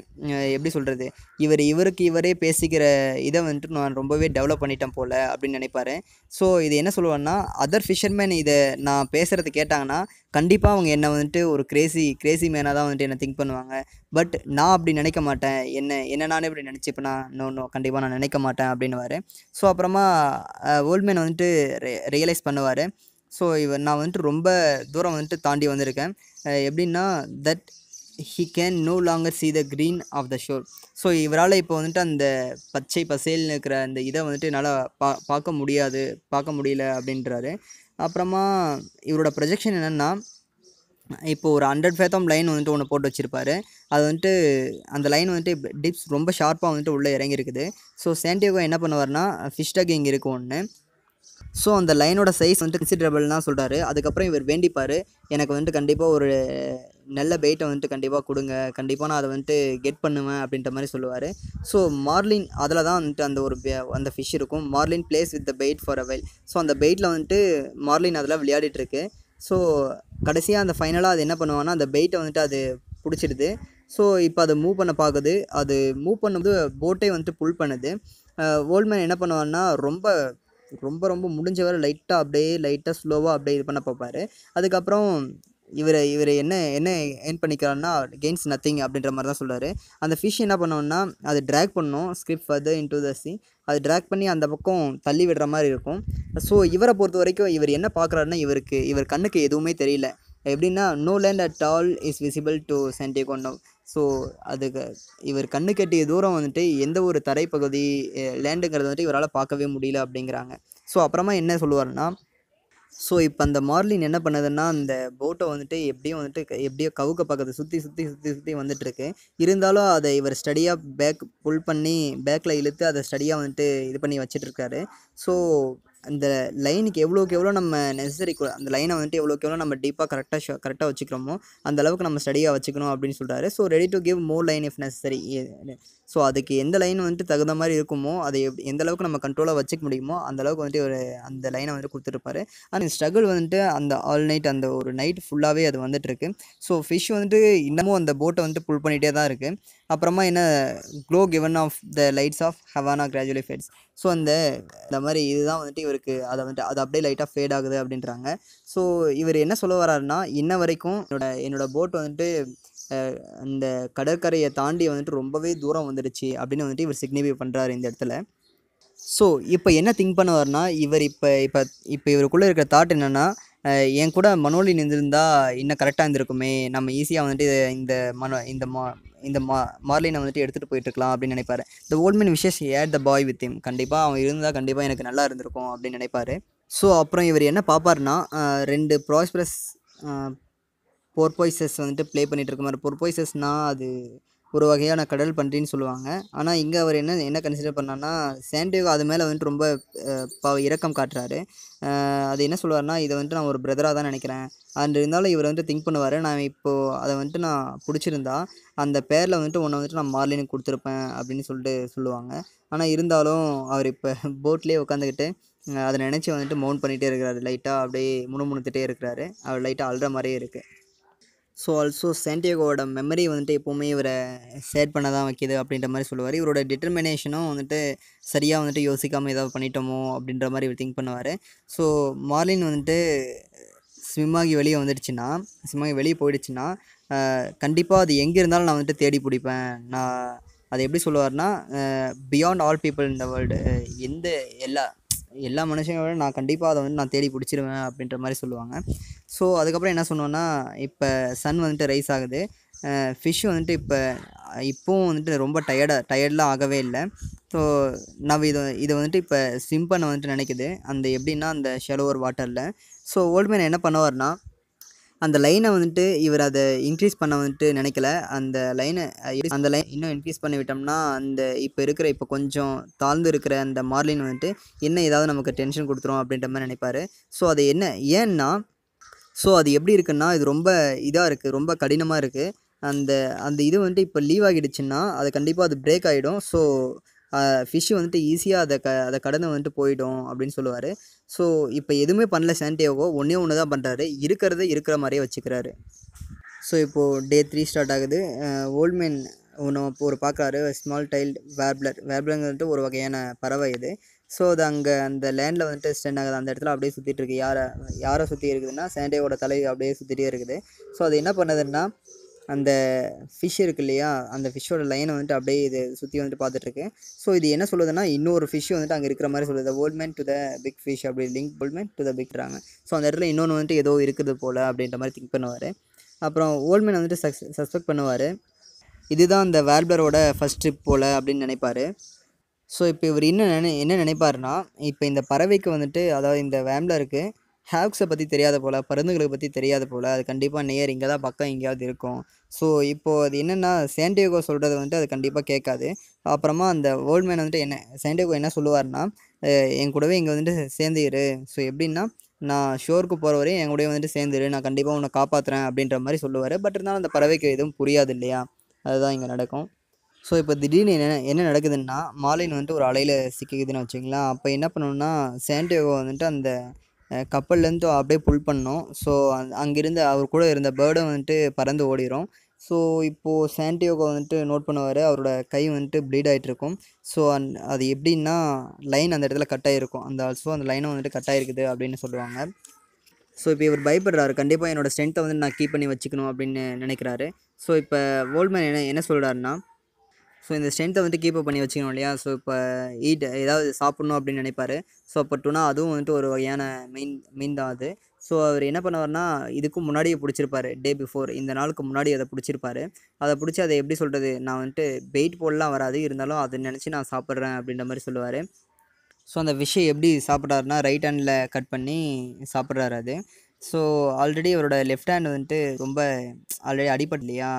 எப்படி சொல்கிறது இவர் இவருக்கு இவரே பேசிக்கிற இதை வந்துட்டு நான் ரொம்பவே டெவலப் பண்ணிட்டேன் போல் அப்படின்னு நினைப்பார் ஸோ இது என்ன சொல்லுவேன்னா அதர் ஃபிஷர்மேன் இதை நான் பேசுகிறது கேட்டாங்கன்னா கண்டிப்பாக அவங்க என்னை வந்துட்டு ஒரு கிரேசி கிரேசி மேனாக தான் வந்துட்டு என்னை திங்க் பண்ணுவாங்க பட் நான் அப்படி நினைக்க மாட்டேன் என்ன என்ன நானே இப்படி நினச்சிப்பேனா இன்னொன்று இன்னும் கண்டிப்பாக நான் நினைக்க மாட்டேன் அப்படின்னுவார் ஸோ அப்புறமா ஓல்ட்மேன் வந்துட்டு ரியலைஸ் பண்ணுவார் ஸோ இவர் நான் வந்துட்டு ரொம்ப தூரம் வந்துட்டு தாண்டி வந்திருக்கேன் எப்படின்னா that he can no longer see the green of the shore so இவரால் இப்போ வந்துட்டு அந்த பச்சை பசேல்னு இருக்கிற அந்த இதை வந்துட்டு என்னால் பா பார்க்க முடியாது பார்க்க முடியல அப்படின்றாரு அப்புறமா இவரோட ப்ரொஜெக்ஷன் என்னென்னா இப்போது ஒரு ஹண்ட்ரட் ஃபேத்தம் லைன் வந்துட்டு ஒன்று போட்டு வச்சுருப்பாரு அது வந்துட்டு அந்த லைன் வந்துட்டு டிப்ஸ் ரொம்ப ஷார்ப்பாக வந்துட்டு உள்ளே இறங்கியிருக்குது ஸோ சேண்டியோகோ என்ன பண்ணுவார்னா ஃபிஷ்டக் இங்கே இருக்கும் ஒன்று ஸோ அந்த லைனோட சைஸ் வந்துட்டு கன்சிடரபிள்னா சொல்கிறாரு அதுக்கப்புறம் இவர் வேண்டிப்பார் எனக்கு வந்துட்டு கண்டிப்பாக ஒரு நல்ல பெயிட்டை வந்துட்டு கண்டிப்பாக கொடுங்க கண்டிப்பாக நான் அதை வந்துட்டு கெட் பண்ணுவேன் அப்படின்ற மாதிரி சொல்லுவார் ஸோ மார்லின் அதில் தான் வந்துட்டு அந்த ஒரு அந்த ஃபிஷ் இருக்கும் marlin plays with the bait for a while so அந்த பெயிட்டில் வந்துட்டு மார்லின் அதெல்லாம் விளையாடிட்டுருக்கு ஸோ கடைசியாக அந்த ஃபைனலாக அது என்ன பண்ணுவான்னா அந்த பெயிட்டை வந்துட்டு அது பிடிச்சிடுது ஸோ இப்போ அதை மூவ் பண்ண பார்க்குது அது மூவ் பண்ணும்போது போட்டே வந்துட்டு புல் பண்ணுது ஓல்ட்மேன் என்ன பண்ணுவான்னா ரொம்ப ரொம்ப ரொம்ப முடிஞ்ச வரை லைட்டாக அப்படியே லைட்டாக ஸ்லோவாக அப்படியே இது பண்ண பார்ப்பாரு அதுக்கப்புறம் இவர் இவர் என்ன என்ன ஏன் பண்ணிக்கிறாருன்னா கெயின்ஸ் நத்திங் அப்படின்ற மாதிரி தான் சொல்கிறாரு அந்த ஃபிஷ் என்ன பண்ணோன்னா அது ட்ராக் பண்ணும் script further into the sea அது ட்ராக் பண்ணி அந்த பக்கம் தள்ளி விடுற மாதிரி இருக்கும் ஸோ இவரை பொறுத்த வரைக்கும் இவர் என்ன பார்க்குறாருன்னா இவருக்கு இவர் கண்ணுக்கு எதுவுமே தெரியல எப்படின்னா no land at all is visible to Santiago so அதுக்கு இவர் கண்ணு கட்டிய தூரம் வந்துட்டு எந்த ஒரு தரைப்பகுதி லேண்டுங்கிறது வந்துட்டு இவரால் பார்க்கவே முடியல அப்படிங்கிறாங்க ஸோ அப்புறமா என்ன சொல்லுவார்னா ஸோ இப்போ அந்த மார்லின் என்ன பண்ணுதுன்னா அந்த போட்டை வந்துட்டு எப்படியும் வந்துட்டு எப்படியோ கவுக்க பக்கத்து சுற்றி சுற்றி சுற்றி சுற்றி வந்துட்டுருக்கு இருந்தாலும் அதை இவர் ஸ்டடியாக பேக் புல் பண்ணி பேக்கில் இழுத்து அதை ஸ்டடியாக வந்துட்டு இது பண்ணி வச்சிட்ருக்காரு ஸோ அந்த லைனுக்கு எவ்வளோக்கு எவ்வளோ நம்ம நெசசரி அந்த லைனை வந்துட்டு எவ்வளோக்கு எவ்வளோ நம்ம டீப்பாக கரெக்டாக ஷோ கரெக்டாக வச்சுக்கிறோமோ அந்த அளவுக்கு நம்ம ஸ்டடியாக வச்சுக்கணும் அப்படின்னு சொல்கிறாரு so ready to give more line if necessary so அதுக்கு எந்த லைன் வந்துட்டு தகுந்த மாதிரி இருக்குமோ அதை எந்த அளவுக்கு நம்ம கண்ட்ரோலாக வச்சுக்க முடியுமோ அந்த அளவுக்கு வந்துட்டு ஒரு அந்த லைனை வந்துட்டு கொடுத்துருப்பாரு ஆனால் ஸ்ட்ரகிள் வந்துட்டு அந்த ஆல் நைட் அந்த ஒரு நைட் ஃபுல்லாகவே அது வந்துட்டுருக்கு ஸோ ஃபிஷ் வந்துட்டு இன்னமும் அந்த போட்டை வந்துட்டு புல் பண்ணிகிட்டே தான் இருக்குது அப்புறமா என்ன glow given of the lights of Havana gradually fades so அந்த இந்த மாதிரி இதுதான் வந்துட்டு இவருக்கு அதை வந்துட்டு அது அப்படியே லைட்டாக ஃபேட் ஆகுது அப்படின்றாங்க ஸோ இவர் என்ன சொல்ல வர்றாருன்னா இன்ன வரைக்கும் என்னோட என்னோட போட் வந்துட்டு இந்த கடற்கரையை தாண்டி வந்துட்டு ரொம்பவே தூரம் வந்துடுச்சு அப்படின்னு வந்துட்டு இவர் சிக்னிஃபை பண்ணுறாரு இந்த இடத்துல ஸோ இப்போ என்ன திங்க் பண்ணுவார்னா இவர் இப்போ இப்போ இப்போ இவருக்குள்ளே இருக்கிற தாட் என்னென்னா என் கூட மனோலி நின்றுருந்தா இன்னும் கரெக்டாக இருந்திருக்குமே நம்ம ஈஸியாக வந்துட்டு இந்த மனோ இந்த மா இந்த மா மார்லினை வந்துட்டு எடுத்துகிட்டு போயிட்டுருக்கலாம் அப்படின்னு நினைப்பாரு the man wishes had the boy with him கண்டிப்பாக அவன் இருந்தால் கண்டிப்பாக எனக்கு நல்லா இருந்திருக்கும் அப்படின்னு நினைப்பாரு ஸோ அப்புறம் இவர் என்ன பார்ப்பாருன்னா ரெண்டு ப்ராஸ்பரஸ் போர்பாய்சஸ் வந்துட்டு ப்ளே பண்ணிகிட்டு இருக்க மாதிரி போர்பாய்சஸ்னால் அது ஒரு வகையான கடல் பன்றின்னு சொல்லுவாங்க ஆனால் இங்கே அவர் என்ன என்ன கன்சிடர் பண்ணார்னா சாண்டியோ அது மேலே வந்துட்டு ரொம்ப இறக்கம் காட்டுறாரு அது என்ன சொல்லுவார்னா இதை வந்துட்டு நான் ஒரு பிரதராக தான் நினைக்கிறேன் அண்ட் இருந்தாலும் இவர் வந்துட்டு திங்க் பண்ணுவார் நான் இப்போது அதை வந்துட்டு நான் பிடிச்சிருந்தா அந்த பேரில் வந்துட்டு ஒன்றை வந்துட்டு நான் மார்லினுக்கு கொடுத்துருப்பேன் அப்படின்னு சொல்லிட்டு சொல்லுவாங்க ஆனால் இருந்தாலும் அவர் இப்போ போட்லேயே உட்காந்துக்கிட்டு அதை நினச்சி வந்துட்டு மவுண்ட் பண்ணிகிட்டே இருக்கிறாரு லைட்டாக அப்படியே முணுமுணுத்துட்டே இருக்கிறாரு அவர் லைட்டாக அழுற மாதிரியே இருக்குது ஸோ ஆல்சோ சேண்டியகோட மெமரி வந்துட்டு எப்போவுமே இவரை ஷேர் பண்ண தான் வைக்கிது அப்படின்ற மாதிரி சொல்லுவார் இவரோட டிட்டர்மினேஷனும் வந்துட்டு சரியாக வந்துட்டு யோசிக்காமல் ஏதாவது பண்ணிட்டோமோ அப்படின்ற மாதிரி இவர் திங்க் பண்ணுவார் ஸோ மார்லின் வந்துட்டு ஸ்விம்மாகி வெளியே வந்துடுச்சுன்னா ஸ்விம்மாகி வெளியே போயிடுச்சுன்னா கண்டிப்பாக அது எங்கே இருந்தாலும் நான் வந்துட்டு தேடி பிடிப்பேன் நான் அதை எப்படி சொல்லுவார்னா beyond all people in the world எந்த எல்லா எல்லா மனுஷங்க விட நான் கண்டிப்பாக அதை வந்து நான் தேடி பிடிச்சிருவேன் அப்படின்ற மாதிரி சொல்லுவாங்க ஸோ அதுக்கப்புறம் என்ன சொன்னோன்னா இப்போ சன் வந்துட்டு ரைஸ் ஆகுது ஃபிஷ் வந்துட்டு இப்போ இப்போவும் வந்துட்டு ரொம்ப டயர்டாக டயர்டெலாம் ஆகவே இல்லை ஸோ நம்ம இதை இதை வந்துட்டு இப்போ ஸ்விம் பண்ண வந்துட்டு நினைக்குது அந்த எப்படின்னா அந்த ஷெலோவர் வாட்டரில் ஸோ ஓல்டுமேன் என்ன பண்ணுவார்னா அந்த லைனை வந்துட்டு இவர் அதை இன்க்ரீஸ் பண்ண வந்துட்டு நினைக்கல அந்த லைனை அந்த லைன் இன்னும் இன்க்ரீஸ் பண்ணி விட்டோம்னா அந்த இப்போ இருக்கிற இப்போ கொஞ்சம் தாழ்ந்து இருக்கிற அந்த மார்லின் வந்துட்டு என்ன ஏதாவது நமக்கு டென்ஷன் கொடுத்துரும் அப்படின்ற மாதிரி நினைப்பார் ஸோ அது என்ன ஏன்னா ஸோ அது எப்படி இருக்குன்னா இது ரொம்ப இதாக இருக்குது ரொம்ப கடினமாக இருக்குது அந்த அந்த இது வந்துட்டு இப்போ லீவ் ஆகிடுச்சுன்னா அது கண்டிப்பாக அது பிரேக் ஆகிடும் ஸோ ஃபிஷ்ஷு வந்துட்டு ஈஸியாக அதை க அதை கடந்து வந்துட்டு போயிடும் அப்படின்னு சொல்லுவார் ஸோ இப்போ எதுவுமே பண்ணல சாண்டியாகோ ஒன்றே ஒன்று தான் பண்ணுறாரு இருக்கிறத இருக்கிற மாதிரியே வச்சுக்கிறாரு ஸோ இப்போது டே த்ரீ ஸ்டார்ட் ஆகுது ஓல்ட்மேன் ஒன்று இப்போ ஒரு பார்க்குறாரு ஸ்மால் டைல்டு வேர்ப்ளர் வந்துட்டு ஒரு வகையான பறவை இது ஸோ அது அங்கே அந்த லேண்டில் வந்துட்டு ஸ்டெண்ட் ஆகுது அந்த இடத்துல அப்படியே சுற்றிட்டு இருக்குது யாரை யாரை சுற்றி இருக்குதுன்னா சாண்டியாவோட தலை அப்படியே சுற்றிட்டே இருக்குது ஸோ அது என்ன பண்ணுதுன்னா அந்த ஃபிஷ் இருக்கு இல்லையா அந்த ஃபிஷ்ஷோட லைனை வந்துட்டு அப்படியே இது சுற்றி வந்துட்டு பார்த்துட்ருக்கு ஸோ இது என்ன சொல்லுதுன்னா இன்னொரு ஃபிஷ் வந்துட்டு அங்கே இருக்கிற மாதிரி சொல்லுது old man to the big fish அப்படி லிங்க் ஓல்மேன் டு த பிக்றாங்க ஸோ அந்த இடத்துல இன்னொன்று வந்துட்டு ஏதோ இருக்குது போல் அப்படின்ற மாதிரி திங்க் பண்ணுவார் அப்புறம் ஓல்மேன் வந்துட்டு சஸ் சஸ்பெக்ட் பண்ணுவார் இதுதான் அந்த வேர்பரோட ஃபஸ்ட் ட்ரிப் போல் அப்படின்னு நினைப்பார் ஸோ இப்போ இவர் என்ன நினை என்ன நினைப்பாருனா இப்போ இந்த பறவைக்கு வந்துட்டு அதாவது இந்த இருக்குது ஹேக்ஸை பற்றி தெரியாத போல் பருந்துகளை பற்றி தெரியாத போல் அது கண்டிப்பாக நேர் இங்கே தான் பக்கம் எங்கேயாவது இருக்கும் ஸோ இப்போது அது என்னென்னா சேண்டியோகோ சொல்கிறது வந்துட்டு அது கண்டிப்பாக கேட்காது அப்புறமா அந்த ஓல்டு மேன் வந்துட்டு என்ன சேண்டியோகோ என்ன சொல்லுவார்னா என் கூடவே இங்கே வந்துட்டு சேர்ந்துரு ஸோ எப்படின்னா நான் ஷோருக்கு போகிற வரையும் என் கூடவே வந்துட்டு சேர்ந்துரு நான் கண்டிப்பாக உன்னை காப்பாற்றுறேன் அப்படின்ற மாதிரி சொல்லுவார் பட் இருந்தாலும் அந்த பறவைக்கு எதுவும் புரியாது இல்லையா அதுதான் இங்கே நடக்கும் ஸோ இப்போ திடீர்னு என்ன என்ன நடக்குதுன்னா மாலின் வந்துட்டு ஒரு அலையில் சிக்கிக்குதுன்னு வச்சுக்கலாம் அப்போ என்ன பண்ணணும்னா சேண்டியோகோ வந்துட்டு அந்த கப்பல்லேருந்து அப்படியே புல் பண்ணோம் ஸோ அந் அங்கேருந்து அவர் கூட இருந்த பேர்டும் வந்துட்டு பறந்து ஓடிடும் ஸோ இப்போது சாண்டியோகோ வந்துட்டு நோட் பண்ணுவார் அவரோட கை வந்துட்டு ப்ளீட் ஆகிட்டுருக்கும் ஸோ அந் அது எப்படின்னா லைன் அந்த இடத்துல கட் ஆகிருக்கும் அந்த ஸோ அந்த லைனும் வந்துட்டு கட் ஆகிருக்குது அப்படின்னு சொல்லுவாங்க ஸோ இப்போ இவர் பயப்படுறாரு கண்டிப்பாக என்னோடய ஸ்ட்ரென்த்தை வந்து நான் கீப் பண்ணி வச்சுக்கணும் அப்படின்னு நினைக்கிறாரு ஸோ இப்போ ஓல்ட்மேன் என்ன என்ன சொல்கிறாருன்னா ஸோ இந்த ஸ்ட்ரென்த்தை வந்து கீப்பப் பண்ணி வச்சுக்கணும் இல்லையா ஸோ இப்போ ஈட் ஏதாவது சாப்பிட்ணும் அப்படின்னு நினைப்பாரு ஸோ அப்போ டூனா அதுவும் வந்துட்டு ஒரு வகையான மீன் மீன் தான் அது ஸோ அவர் என்ன பண்ணுவார்னா இதுக்கு முன்னாடியே பிடிச்சிருப்பாரு டே பிஃபோர் இந்த நாளுக்கு முன்னாடி அதை பிடிச்சிருப்பாரு அதை பிடிச்சி அதை எப்படி சொல்கிறது நான் வந்துட்டு வெயிட் போடலாம் வராது இருந்தாலும் அதை நினச்சி நான் சாப்பிட்றேன் அப்படின்ற மாதிரி சொல்லுவார் ஸோ அந்த விஷயம் எப்படி சாப்பிட்றாருனா ரைட் ஹேண்டில் கட் பண்ணி சாப்பிட்றாரு அது ஸோ ஆல்ரெடி அவரோட லெஃப்ட் ஹேண்ட் வந்துட்டு ரொம்ப ஆல்ரெடி அடிபடலையா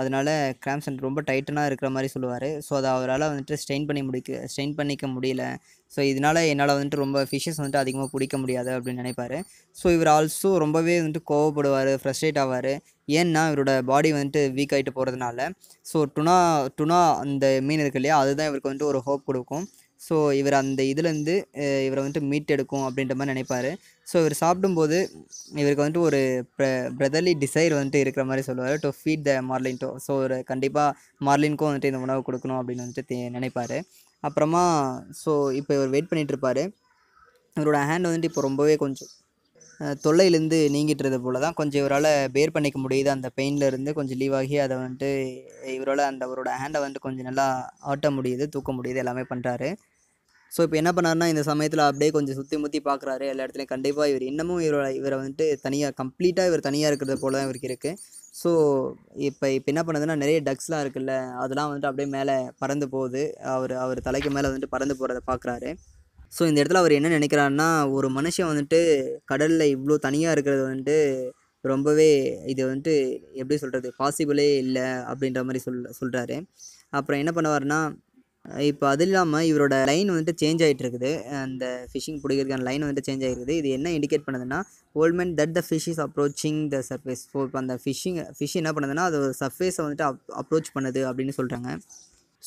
அதனால் கிராம்ஸ் அண்ட் ரொம்ப டைட்டனாக இருக்கிற மாதிரி சொல்லுவார் ஸோ அதை அவரால் வந்துட்டு ஸ்ட்ரெயின் பண்ணி முடிக்க ஸ்ட்ரெயின் பண்ணிக்க முடியல ஸோ இதனால் என்னால் வந்துட்டு ரொம்ப ஃபிஷஸ் வந்துட்டு அதிகமாக பிடிக்க முடியாது அப்படின்னு நினைப்பார் ஸோ இவர் ஆல்சோ ரொம்பவே வந்துட்டு கோவப்படுவார் ஃப்ரஸ்ட்ரேட் ஆவார் ஏன்னா இவரோட பாடி வந்துட்டு வீக் ஆகிட்டு போகிறதுனால ஸோ டுனா டுனா அந்த மீன் இருக்கு இல்லையா அதுதான் இவருக்கு வந்துட்டு ஒரு ஹோப் கொடுக்கும் ஸோ இவர் அந்த இதுலேருந்து இவரை வந்துட்டு மீட் எடுக்கும் அப்படின்ற மாதிரி நினைப்பார் ஸோ இவர் சாப்பிடும்போது இவருக்கு வந்துட்டு ஒரு பிரதர்லி டிசைர் வந்துட்டு இருக்கிற மாதிரி சொல்லுவார் to feed the marlin tow so ஒரு கண்டிப்பாக மார்லின்க்கும் வந்துட்டு இந்த உணவு கொடுக்கணும் அப்படின்னு வந்துட்டு நினைப்பார் அப்புறமா ஸோ இப்போ இவர் வெயிட் பண்ணிகிட்ருப்பார் இவரோட ஹேண்ட் வந்துட்டு இப்போ ரொம்பவே கொஞ்சம் தொல்லையிலேருந்து நீங்கிட்டுறது போல தான் கொஞ்சம் இவரால் பேர் பண்ணிக்க முடியுது அந்த பெயின்லேருந்து கொஞ்சம் லீவ் ஆகி அதை வந்துட்டு இவரால் அந்த அவரோட ஹேண்டை வந்துட்டு கொஞ்சம் நல்லா ஆட்ட முடியுது தூக்க முடியுது எல்லாமே பண்ணுறாரு ஸோ இப்போ என்ன பண்ணார்னா இந்த சமயத்தில் அப்படியே கொஞ்சம் சுற்றி முற்றி பார்க்குறாரு எல்லா இடத்துலையும் கண்டிப்பாக இவர் இன்னமும் இவரோட இவரை வந்துட்டு தனியாக கம்ப்ளீட்டாக இவர் தனியாக இருக்கிறது போல தான் இவருக்கு இருக்குது ஸோ இப்போ இப்போ என்ன பண்ணுதுன்னா நிறைய டக்ஸ்லாம் இருக்குல்ல அதெல்லாம் வந்துட்டு அப்படியே மேலே பறந்து போகுது அவர் அவர் தலைக்கு மேலே வந்துட்டு பறந்து போகிறத பார்க்குறாரு ஸோ இந்த இடத்துல அவர் என்ன நினைக்கிறாருன்னா ஒரு மனுஷன் வந்துட்டு கடலில் இவ்வளோ தனியாக இருக்கிறது வந்துட்டு ரொம்பவே இது வந்துட்டு எப்படி சொல்கிறது பாசிபிளே இல்லை அப்படின்ற மாதிரி சொல் சொல்கிறாரு அப்புறம் என்ன பண்ணுவார்னா இப்போ அது இல்லாமல் இவரோட லைன் வந்துட்டு சேஞ்ச் ஆகிட்டு இருக்குது அந்த ஃபிஷிங் பிடிக்கிறதுக்கான லைன் வந்துட்டு சேஞ்ச் ஆகிருக்குது இது என்ன இண்டிகேட் பண்ணுதுன்னா old man that the fish is approaching the surface so இப்போ அந்த ஃபிஷிங் ஃபிஷ் என்ன பண்ணுதுன்னா அது சர்ஃபேஸை வந்துட்டு அப் அப்ரோச் பண்ணுது அப்படின்னு சொல்கிறாங்க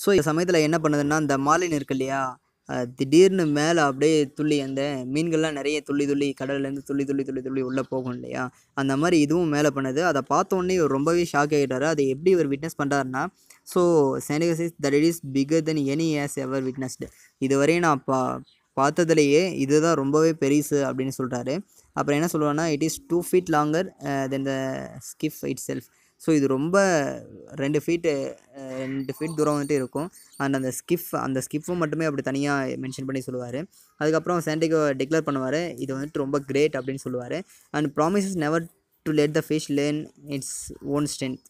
ஸோ இந்த சமயத்தில் என்ன பண்ணுதுன்னா அந்த மாலின் இருக்கு இல்லையா திடீர்னு மேலே அப்படியே துள்ளி அந்த மீன்கள்லாம் நிறைய துள்ளி துள்ளி கடல்லேருந்து துள்ளி துள்ளி துள்ளி துள்ளி உள்ளே போகும் இல்லையா அந்த மாதிரி இதுவும் மேலே பண்ணுது அதை பார்த்தோன்னே இவர் ரொம்பவே ஷாக் ஆகிட்டாரு அதை எப்படி இவர் விட்னஸ் பண்ணுறாருன்னா ஸோ சேனிகஸ் is that it is bigger then any has ever witnessed இதுவரையும் நான் பா பார்த்ததுலேயே இதுதான் ரொம்பவே பெரிசு அப்படின்னு சொல்கிறாரு அப்புறம் என்ன சொல்லுவேன்னா it is two feet longer then the skiff itself so இது ரொம்ப ரெண்டு ஃபீட்டு ரெண்டு ஃபீட் தூரம் வந்துட்டு இருக்கும் அண்ட் அந்த ஸ்கிஃப் அந்த ஸ்கிஃபும் மட்டுமே அப்படி தனியாக மென்ஷன் பண்ணி சொல்லுவார் அதுக்கப்புறம் சேண்டிகோ டிக்ளேர் பண்ணுவார் இது வந்துட்டு ரொம்ப கிரேட் அப்படின்னு சொல்லுவார் and promises never to let the fish learn its own strength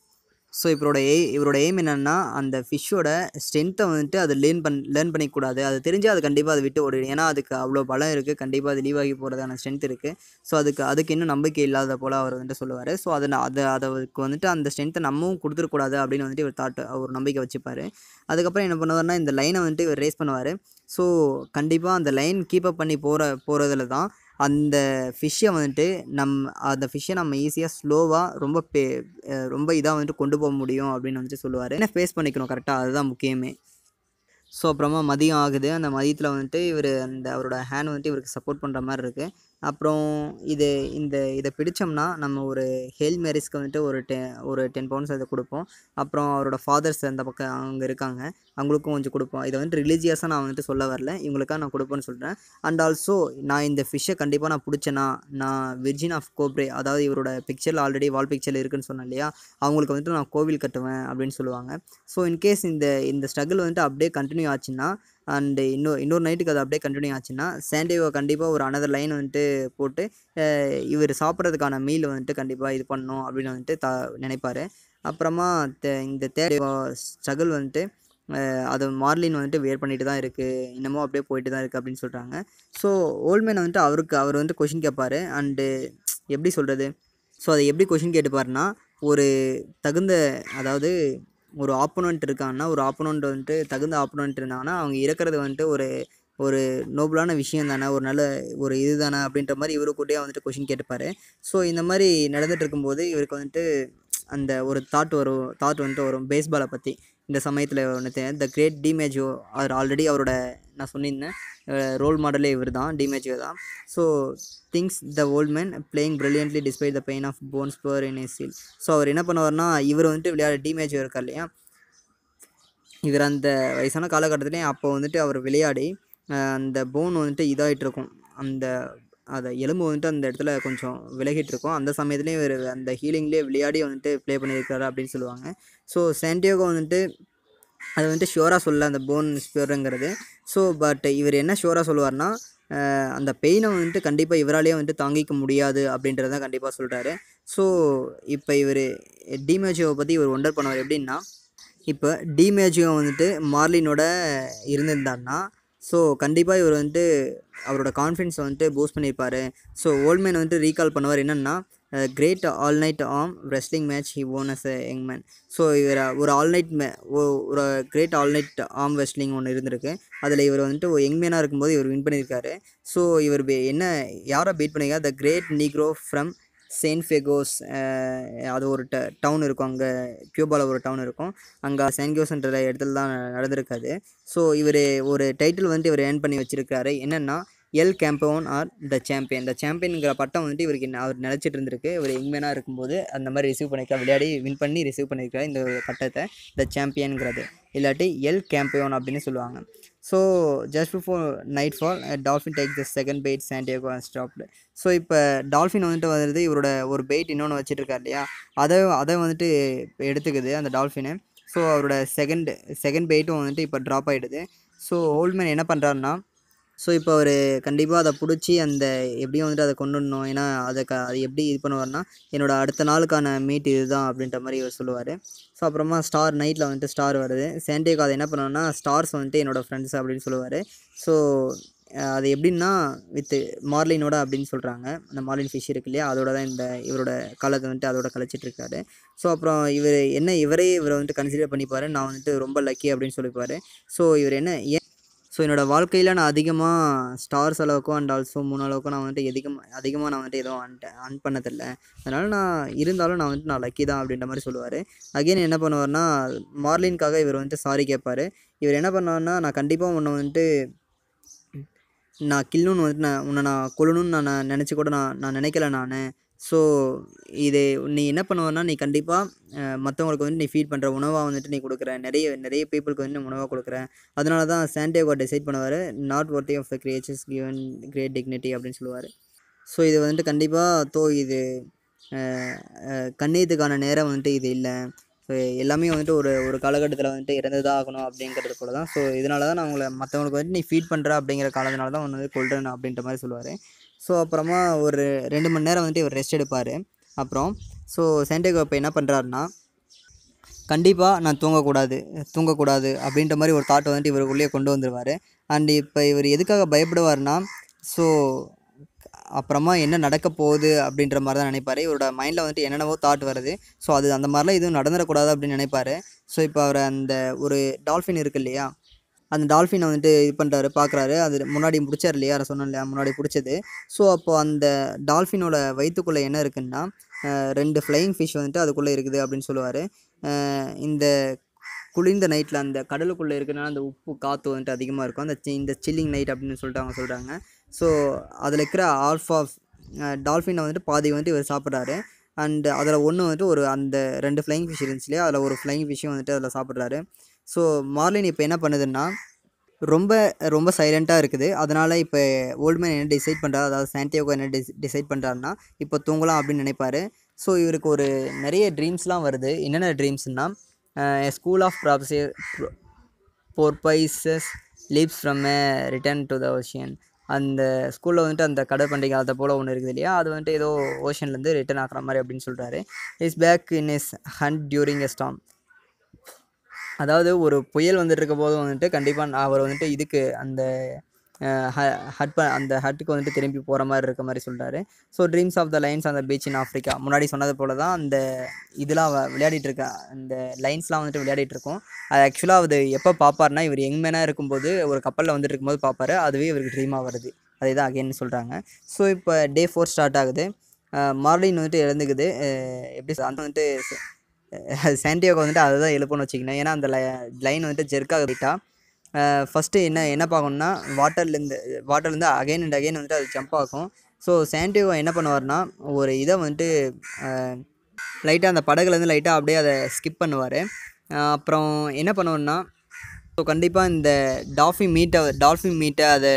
so இவரோட எய் இவரோட எய்ம் என்னென்னா அந்த ஃபிஷ்ஷோட ஸ்ட்ரென்த்தை வந்துட்டு அது லேர்ன் பண் லேர்ன் பண்ணிக்கூடாது அது தெரிஞ்சு அது கண்டிப்பாக அதை விட்டு ஓடிடும் ஏன்னா அதுக்கு அவ்வளோ பலம் இருக்குது கண்டிப்பாக அது லீவாகி போகிறதான ஸ்ட்ரென்த் இருக்குது ஸோ அதுக்கு அதுக்கு இன்னும் நம்பிக்கை இல்லாத போல் அவர் வந்துட்டு சொல்லுவார் ஸோ அதை அதை அதுக்கு வந்துட்டு அந்த ஸ்ட்ரென்த்தை நம்மவும் கொடுத்துருக்கூடாது அப்படின்னு வந்துட்டு இவர் தாட் ஒரு நம்பிக்கை வச்சுப்பார் அதுக்கப்புறம் என்ன பண்ணுவார்னா இந்த லைனை வந்துட்டு இவர் ரேஸ் பண்ணுவார் ஸோ கண்டிப்பாக அந்த லைன் கீப்பப் பண்ணி போகிற போகிறதுல தான் அந்த ஃபிஷ்ஷை வந்துட்டு நம் அந்த ஃபிஷ்ஷை நம்ம ஈஸியாக ஸ்லோவாக ரொம்ப பே ரொம்ப இதாக வந்துட்டு கொண்டு போக முடியும் அப்படின்னு வந்துட்டு சொல்லுவார் என்ன ஃபேஸ் பண்ணிக்கணும் கரெக்டாக அதுதான் முக்கியமே ஸோ அப்புறமா மதியம் ஆகுது அந்த மதியத்தில் வந்துட்டு இவர் அந்த அவரோட ஹேண்ட் வந்துட்டு இவருக்கு சப்போர்ட் பண்ணுற மாதிரி இருக்குது அப்புறம் இது இந்த இதை பிடித்தோம்னா நம்ம ஒரு ஹெல் மேரிஸ்க்கு வந்துட்டு ஒரு டெ ஒரு டென் பவுண்ட்ஸ் அதை கொடுப்போம் அப்புறம் அவரோட ஃபாதர்ஸ் அந்த பக்கம் அவங்க இருக்காங்க அவங்களுக்கும் கொஞ்சம் கொடுப்போம் இதை வந்துட்டு ரிலீஜியஸாக நான் வந்துட்டு சொல்ல வரல இவங்களுக்காக நான் கொடுப்பேன்னு சொல்கிறேன் அண்ட் ஆல்சோ நான் இந்த ஃபிஷ்ஷை கண்டிப்பாக நான் பிடிச்சேன்னா நான் விர்ஜின் ஆஃப் கோப்ரே அதாவது இவரோட பிக்சரில் ஆல்ரெடி வால் பிக்சரில் இருக்குன்னு சொன்னேன் இல்லையா அவங்களுக்கு வந்துட்டு நான் கோவில் கட்டுவேன் அப்படின்னு சொல்லுவாங்க ஸோ இன்கேஸ் இந்த இந்த ஸ்ட்ரகிள் வந்துட்டு அப்படியே கண்டினியூ ஆச்சுன்னா அண்டு இன்னொரு இன்னொரு நைட்டுக்கு அது அப்படியே கண்டினியூ ஆச்சுன்னா சாண்டியோ கண்டிப்பாக ஒரு அனதர் லைன் வந்துட்டு போட்டு இவர் சாப்பிட்றதுக்கான மீல் வந்துட்டு கண்டிப்பாக இது பண்ணணும் அப்படின்னு வந்துட்டு த நினைப்பார் அப்புறமா தே இந்த தேடியோ ஸ்ட்ரகிள் வந்துட்டு அது மார்லின் வந்துட்டு வேர் பண்ணிட்டு தான் இருக்குது இன்னமும் அப்படியே போயிட்டு தான் இருக்குது அப்படின்னு சொல்கிறாங்க ஸோ ஓல்மேன் வந்துட்டு அவருக்கு அவர் வந்து கொஷின் கேட்பார் அண்டு எப்படி சொல்கிறது ஸோ அதை எப்படி கொஷின் கேட்டுப்பாருன்னா ஒரு தகுந்த அதாவது ஒரு ஆப்போனண்ட் இருக்காங்கன்னா ஒரு ஆப்போனண்ட் வந்துட்டு தகுந்த ஆப்போனண்ட் இருந்தாங்கன்னா அவங்க இறக்குறது வந்துட்டு ஒரு ஒரு நோபலான விஷயம் தானே ஒரு நல்ல ஒரு இது தானே அப்படின்ற மாதிரி இவரு கூடயே வந்துட்டு கொஷின் கேட்டுப்பார் ஸோ இந்த மாதிரி நடந்துகிட்டு இருக்கும்போது இவருக்கு வந்துட்டு அந்த ஒரு தாட் வரும் தாட் வந்துட்டு வரும் பேஸ்பாலை பற்றி இந்த சமயத்தில் ஒன்று த கிரேட் டிமேஜ் அவர் ஆல்ரெடி அவரோட நான் சொல்லியிருந்தேன் ரோல் மாடலே இவர் தான் டிமேஜோ தான் so things the old man playing brilliantly despite the pain of bones power in steel so அவர் என்ன பண்ணுவார்னா இவர் வந்துட்டு விளையாட டிமேஜ் இருக்கார் இல்லையா இவர் அந்த வயசான காலகட்டத்துலேயும் அப்போ வந்துட்டு அவர் விளையாடி அந்த போன் வந்துட்டு இதாகிட்டு இருக்கும் அந்த அதை எலும்பு வந்துட்டு அந்த இடத்துல கொஞ்சம் விலகிட்டு இருக்கும் அந்த சமயத்துலேயும் இவர் அந்த ஹீலிங்லேயே விளையாடி வந்துட்டு ப்ளே பண்ணியிருக்காரு அப்படின்னு சொல்லுவாங்க ஸோ சாண்டியோகோ வந்துட்டு அது வந்துட்டு ஷியோராக சொல்ல அந்த போன் ஸ்பியருங்கிறது ஸோ பட் இவர் என்ன ஷியோராக சொல்லுவார்னா அந்த பெயினை வந்துட்டு கண்டிப்பாக இவராலேயே வந்துட்டு தாங்கிக்க முடியாது அப்படின்றத கண்டிப்பாக சொல்கிறாரு ஸோ இப்போ இவர் டிமேஜியோவை பற்றி இவர் ஒண்டர் பண்ணுவார் எப்படின்னா இப்போ டிமேஜியோ வந்துட்டு மார்லினோட இருந்திருந்தான்னா ஸோ கண்டிப்பாக இவர் வந்துட்டு அவரோட கான்ஃபிடன்ஸை வந்துட்டு பூஸ்ட் பண்ணியிருப்பார் ஸோ ஓல்மேன் வந்துட்டு ரீகால் பண்ணுவார் என்னென்னா great all night arm wrestling match he won as a young man so இவர் ஒரு ஆல் நைட் மே ஒரு great all night arm wrestling ஒன்று இருந்திருக்கு அதில் இவர் வந்துட்டு ஒரு யங் மேனாக இருக்கும்போது இவர் வின் பண்ணியிருக்காரு ஸோ இவர் என்ன யாரை பீட் பண்ணியிருக்கா the great negro from Saint Fuegos அது ஒரு ட டவுன் இருக்கும் அங்கே கியூபாவில் ஒரு டவுன் இருக்கும் அங்கே செயின்கோஸ்ன்ற இடத்துல தான் நடந்திருக்காது ஸோ இவர் ஒரு டைட்டில் வந்துட்டு இவர் ஏர்ன் பண்ணி வச்சுருக்காரு என்னென்னா El Campeon or the champion the சாம்பியனுங்கிற பட்டம் வந்துட்டு இவருக்கு அவர் நினச்சிட்டு இருந்திருக்கு இவர் எங்மேனாக இருக்கும்போது அந்த மாதிரி ரிசீவ் பண்ணியிருக்காரு விளையாடி வின் பண்ணி ரிசீவ் பண்ணியிருக்காரு இந்த பட்டத்தை த சாம்பியனுங்கிறது இல்லாட்டி எல் கேம்பையோன் அப்படின்னு சொல்லுவாங்க so just before nightfall, uh, dolphin takes the second bait Santiago and stopped. So இப்போ டால்ஃபின் வந்துட்டு வந்துடுது இவரோட ஒரு பெயிட் இன்னொன்று வச்சுட்ருக்காரு இல்லையா அதை அதை வந்துட்டு இப்போ எடுத்துக்குது அந்த டால்ஃபினு ஸோ அவரோட செகண்ட் செகண்ட் பெயிட்டும் வந்துட்டு இப்போ ட்ராப் ஆகிடுது ஸோ ஓல்ட்மேன் என்ன பண்ணுறாருன்னா ஸோ இப்போ அவர் கண்டிப்பாக அதை பிடிச்சி அந்த எப்படியும் வந்துட்டு அதை கொண்டு வரணும் ஏன்னா அதை க அது எப்படி இது பண்ணுவார்னா என்னோடய அடுத்த நாளுக்கான மீட் இது தான் அப்படின்ற மாதிரி இவர் சொல்லுவார் ஸோ அப்புறமா ஸ்டார் நைட்டில் வந்துட்டு ஸ்டார் வருது சேண்டேக்கு அதை என்ன பண்ணணும்னா ஸ்டார்ஸ் வந்துட்டு என்னோடய ஃப்ரெண்ட்ஸ் அப்படின்னு சொல்லுவார் ஸோ அது எப்படின்னா வித்து மார்லினோட அப்படின்னு சொல்கிறாங்க அந்த மார்லின் ஃபிஷ் இருக்கு இல்லையா அதோட தான் இந்த இவரோட காலத்தை வந்துட்டு அதோட கழிச்சிட்ருக்காரு ஸோ அப்புறம் இவர் என்ன இவரே இவரை வந்துட்டு கன்சிடர் பண்ணிப்பார் நான் வந்துட்டு ரொம்ப லக்கி அப்படின்னு சொல்லிப்பார் ஸோ இவர் என்ன ஸோ என்னோடய வாழ்க்கையில் நான் அதிகமாக ஸ்டார்ஸ் அளவுக்கும் அண்ட் ஆல்சோ மூணு அளவுக்கும் நான் வந்துட்டு எதிகம் அதிகமாக நான் வந்துட்டு எதுவும் அன்ட்டேன் அன் பண்ணதில்லை அதனால் நான் இருந்தாலும் நான் வந்துட்டு நான் லக்கி தான் அப்படின்ற மாதிரி சொல்லுவார் அகெயின் என்ன பண்ணுவார்னா மார்லின்காக இவர் வந்துட்டு சாரி கேட்பார் இவர் என்ன பண்ணுவார்னா நான் கண்டிப்பாக ஒன்று வந்துட்டு நான் கில்லுன்னு வந்துட்டு நான் உன்னை நான் கொல்லணும்னு நான் நினச்சி கூட நான் நான் நினைக்கல நான் ஸோ இது நீ என்ன பண்ணுவேன்னா நீ கண்டிப்பாக மற்றவங்களுக்கு வந்து நீ ஃபீட் பண்ணுற உணவாக வந்துட்டு நீ கொடுக்குற நிறைய நிறைய பீப்புளுக்கு வந்து உணவாக கொடுக்குற அதனால தான் சாண்டியாகோ டிசைட் பண்ணுவார் not worthy of the creatures given great dignity அப்படின்னு சொல்லுவார் ஸோ இது வந்துட்டு கண்டிப்பாக தோ இது கண்ணியத்துக்கான நேரம் வந்துட்டு இது இல்லை ஸோ எல்லாமே வந்துட்டு ஒரு ஒரு காலகட்டத்தில் வந்துட்டு தான் ஆகணும் அப்படிங்கிறது கூட தான் ஸோ இதனால தான் நான் உங்களை மற்றவங்களுக்கு வந்துட்டு நீ ஃபீட் பண்ணுற அப்படிங்கிற காலத்தினால தான் ஒன்று வந்து கொள்றேன் அப்படின்ற மாதிரி சொல்லுவார் ஸோ அப்புறமா ஒரு ரெண்டு மணி நேரம் வந்துட்டு இவர் ரெஸ்ட் எடுப்பார் அப்புறம் ஸோ சேண்டிகோ இப்போ என்ன பண்ணுறாருன்னா கண்டிப்பாக நான் தூங்கக்கூடாது தூங்கக்கூடாது அப்படின்ற மாதிரி ஒரு தாட் வந்துட்டு இவருக்குள்ளேயே கொண்டு வந்துடுவார் அண்ட் இப்போ இவர் எதுக்காக பயப்படுவார்னா ஸோ அப்புறமா என்ன நடக்க போகுது அப்படின்ற மாதிரி தான் நினைப்பார் இவரோட மைண்டில் வந்துட்டு என்னென்னவோ தாட் வருது ஸோ அது அந்த மாதிரிலாம் எதுவும் நடந்துடக்கூடாது அப்படின்னு நினைப்பார் ஸோ இப்போ அவர் அந்த ஒரு டால்ஃபின் இருக்குது இல்லையா அந்த டால்ஃபினை வந்துட்டு இது பண்ணுறாரு பார்க்குறாரு அது முன்னாடி பிடிச்சார் இல்லையா அதை சொன்னேன் இல்லையா முன்னாடி பிடிச்சது ஸோ அப்போது அந்த டால்ஃபினோட வயிற்றுக்குள்ளே என்ன இருக்குன்னா ரெண்டு ஃப்ளையிங் ஃபிஷ் வந்துட்டு அதுக்குள்ளே இருக்குது அப்படின்னு சொல்லுவார் இந்த குளிர்ந்த நைட்டில் அந்த கடலுக்குள்ளே இருக்கிறனால அந்த உப்பு காற்று வந்துட்டு அதிகமாக இருக்கும் அந்த இந்த சில்லிங் நைட் அப்படின்னு சொல்லிட்டு அவங்க சொல்கிறாங்க ஸோ அதில் இருக்கிற ஆல்ஃபா டால்ஃபினை வந்துட்டு பாதி வந்துட்டு இவர் சாப்பிட்றாரு அண்டு அதில் ஒன்று வந்துட்டு ஒரு அந்த ரெண்டு ஃப்ளைங் ஃபிஷ் இருந்துச்சு இல்லையா அதில் ஒரு ஃப்ளைங் ஃபிஷ்ஷும் வந்துட்டு அதில் சாப்பிட்றாரு ஸோ மார்லின் இப்போ என்ன பண்ணுதுன்னா ரொம்ப ரொம்ப சைலண்ட்டாக இருக்குது அதனால் இப்போ ஓல்டுமேன் என்ன டிசைட் பண்ணுறாரு அதாவது சாண்டியோகோ என்ன டிசை டிசைட் பண்ணுறாருன்னா இப்போ தூங்கலாம் அப்படின்னு நினைப்பார் ஸோ இவருக்கு ஒரு நிறைய ட்ரீம்ஸ்லாம் வருது என்னென்ன ட்ரீம்ஸ்னால் ஸ்கூல் ஆஃப் ப்ராப்ஸி porpoises leaps from return to the ocean அந்த ஸ்கூலில் வந்துட்டு அந்த கடல் பண்டிகை காலத்தை போல் ஒன்று இருக்குது இல்லையா அது வந்துட்டு ஏதோ ஓஷன்லேருந்து ரிட்டர்ன் ஆகிற மாதிரி அப்படின்னு சொல்கிறாரு his back in his hand during a storm அதாவது ஒரு புயல் வந்துட்டுருக்க போது வந்துட்டு கண்டிப்பாக அவர் வந்துட்டு இதுக்கு அந்த ஹட் ப அந்த ஹட்டுக்கு வந்துட்டு திரும்பி போகிற மாதிரி இருக்க மாதிரி சொல்கிறாரு so dreams of the lions அந்த பீச் இன் ஆஃப்ரிக்கா முன்னாடி சொன்னது போல் தான் அந்த இதெலாம் விளையாடிட்டு இருக்க அந்த லைன்ஸ்லாம் வந்துட்டு விளையாடிட்டு இருக்கோம் அது ஆக்சுவலாக அது எப்போ பார்ப்பார்னா இவர் மேனாக இருக்கும்போது ஒரு கப்பலில் வந்துட்டு இருக்கும்போது பார்ப்பாரு அதுவே இவருக்கு ட்ரீமாக வருது அதே தான் அகைன் சொல்கிறாங்க ஸோ இப்போ டே ஃபோர் ஸ்டார்ட் ஆகுது மார்லின் வந்துட்டு இறந்துக்குது எப்படி அந்த வந்துட்டு சாண்டியோக்கு வந்துட்டு அதை தான் எழுப்பணும்னு வச்சுக்கணும் ஏன்னா அந்த லைன் வந்துட்டு ஜெர்க்காக போயிட்டா ஃபஸ்ட்டு என்ன என்ன பார்க்கணும்னா வாட்டர்லேருந்து வாட்டர்லேருந்து அகைன் அண்ட் அகைன் வந்துட்டு அது ஜம்ப் ஆகும் ஸோ சாண்டியோ என்ன பண்ணுவார்னா ஒரு இதை வந்துட்டு லைட்டாக அந்த படகுலேருந்து லைட்டாக அப்படியே அதை ஸ்கிப் பண்ணுவார் அப்புறம் என்ன பண்ணுவோன்னா ஸோ கண்டிப்பாக இந்த டால்ஃபின் மீட்டை டால்ஃபின் மீட்டை அதை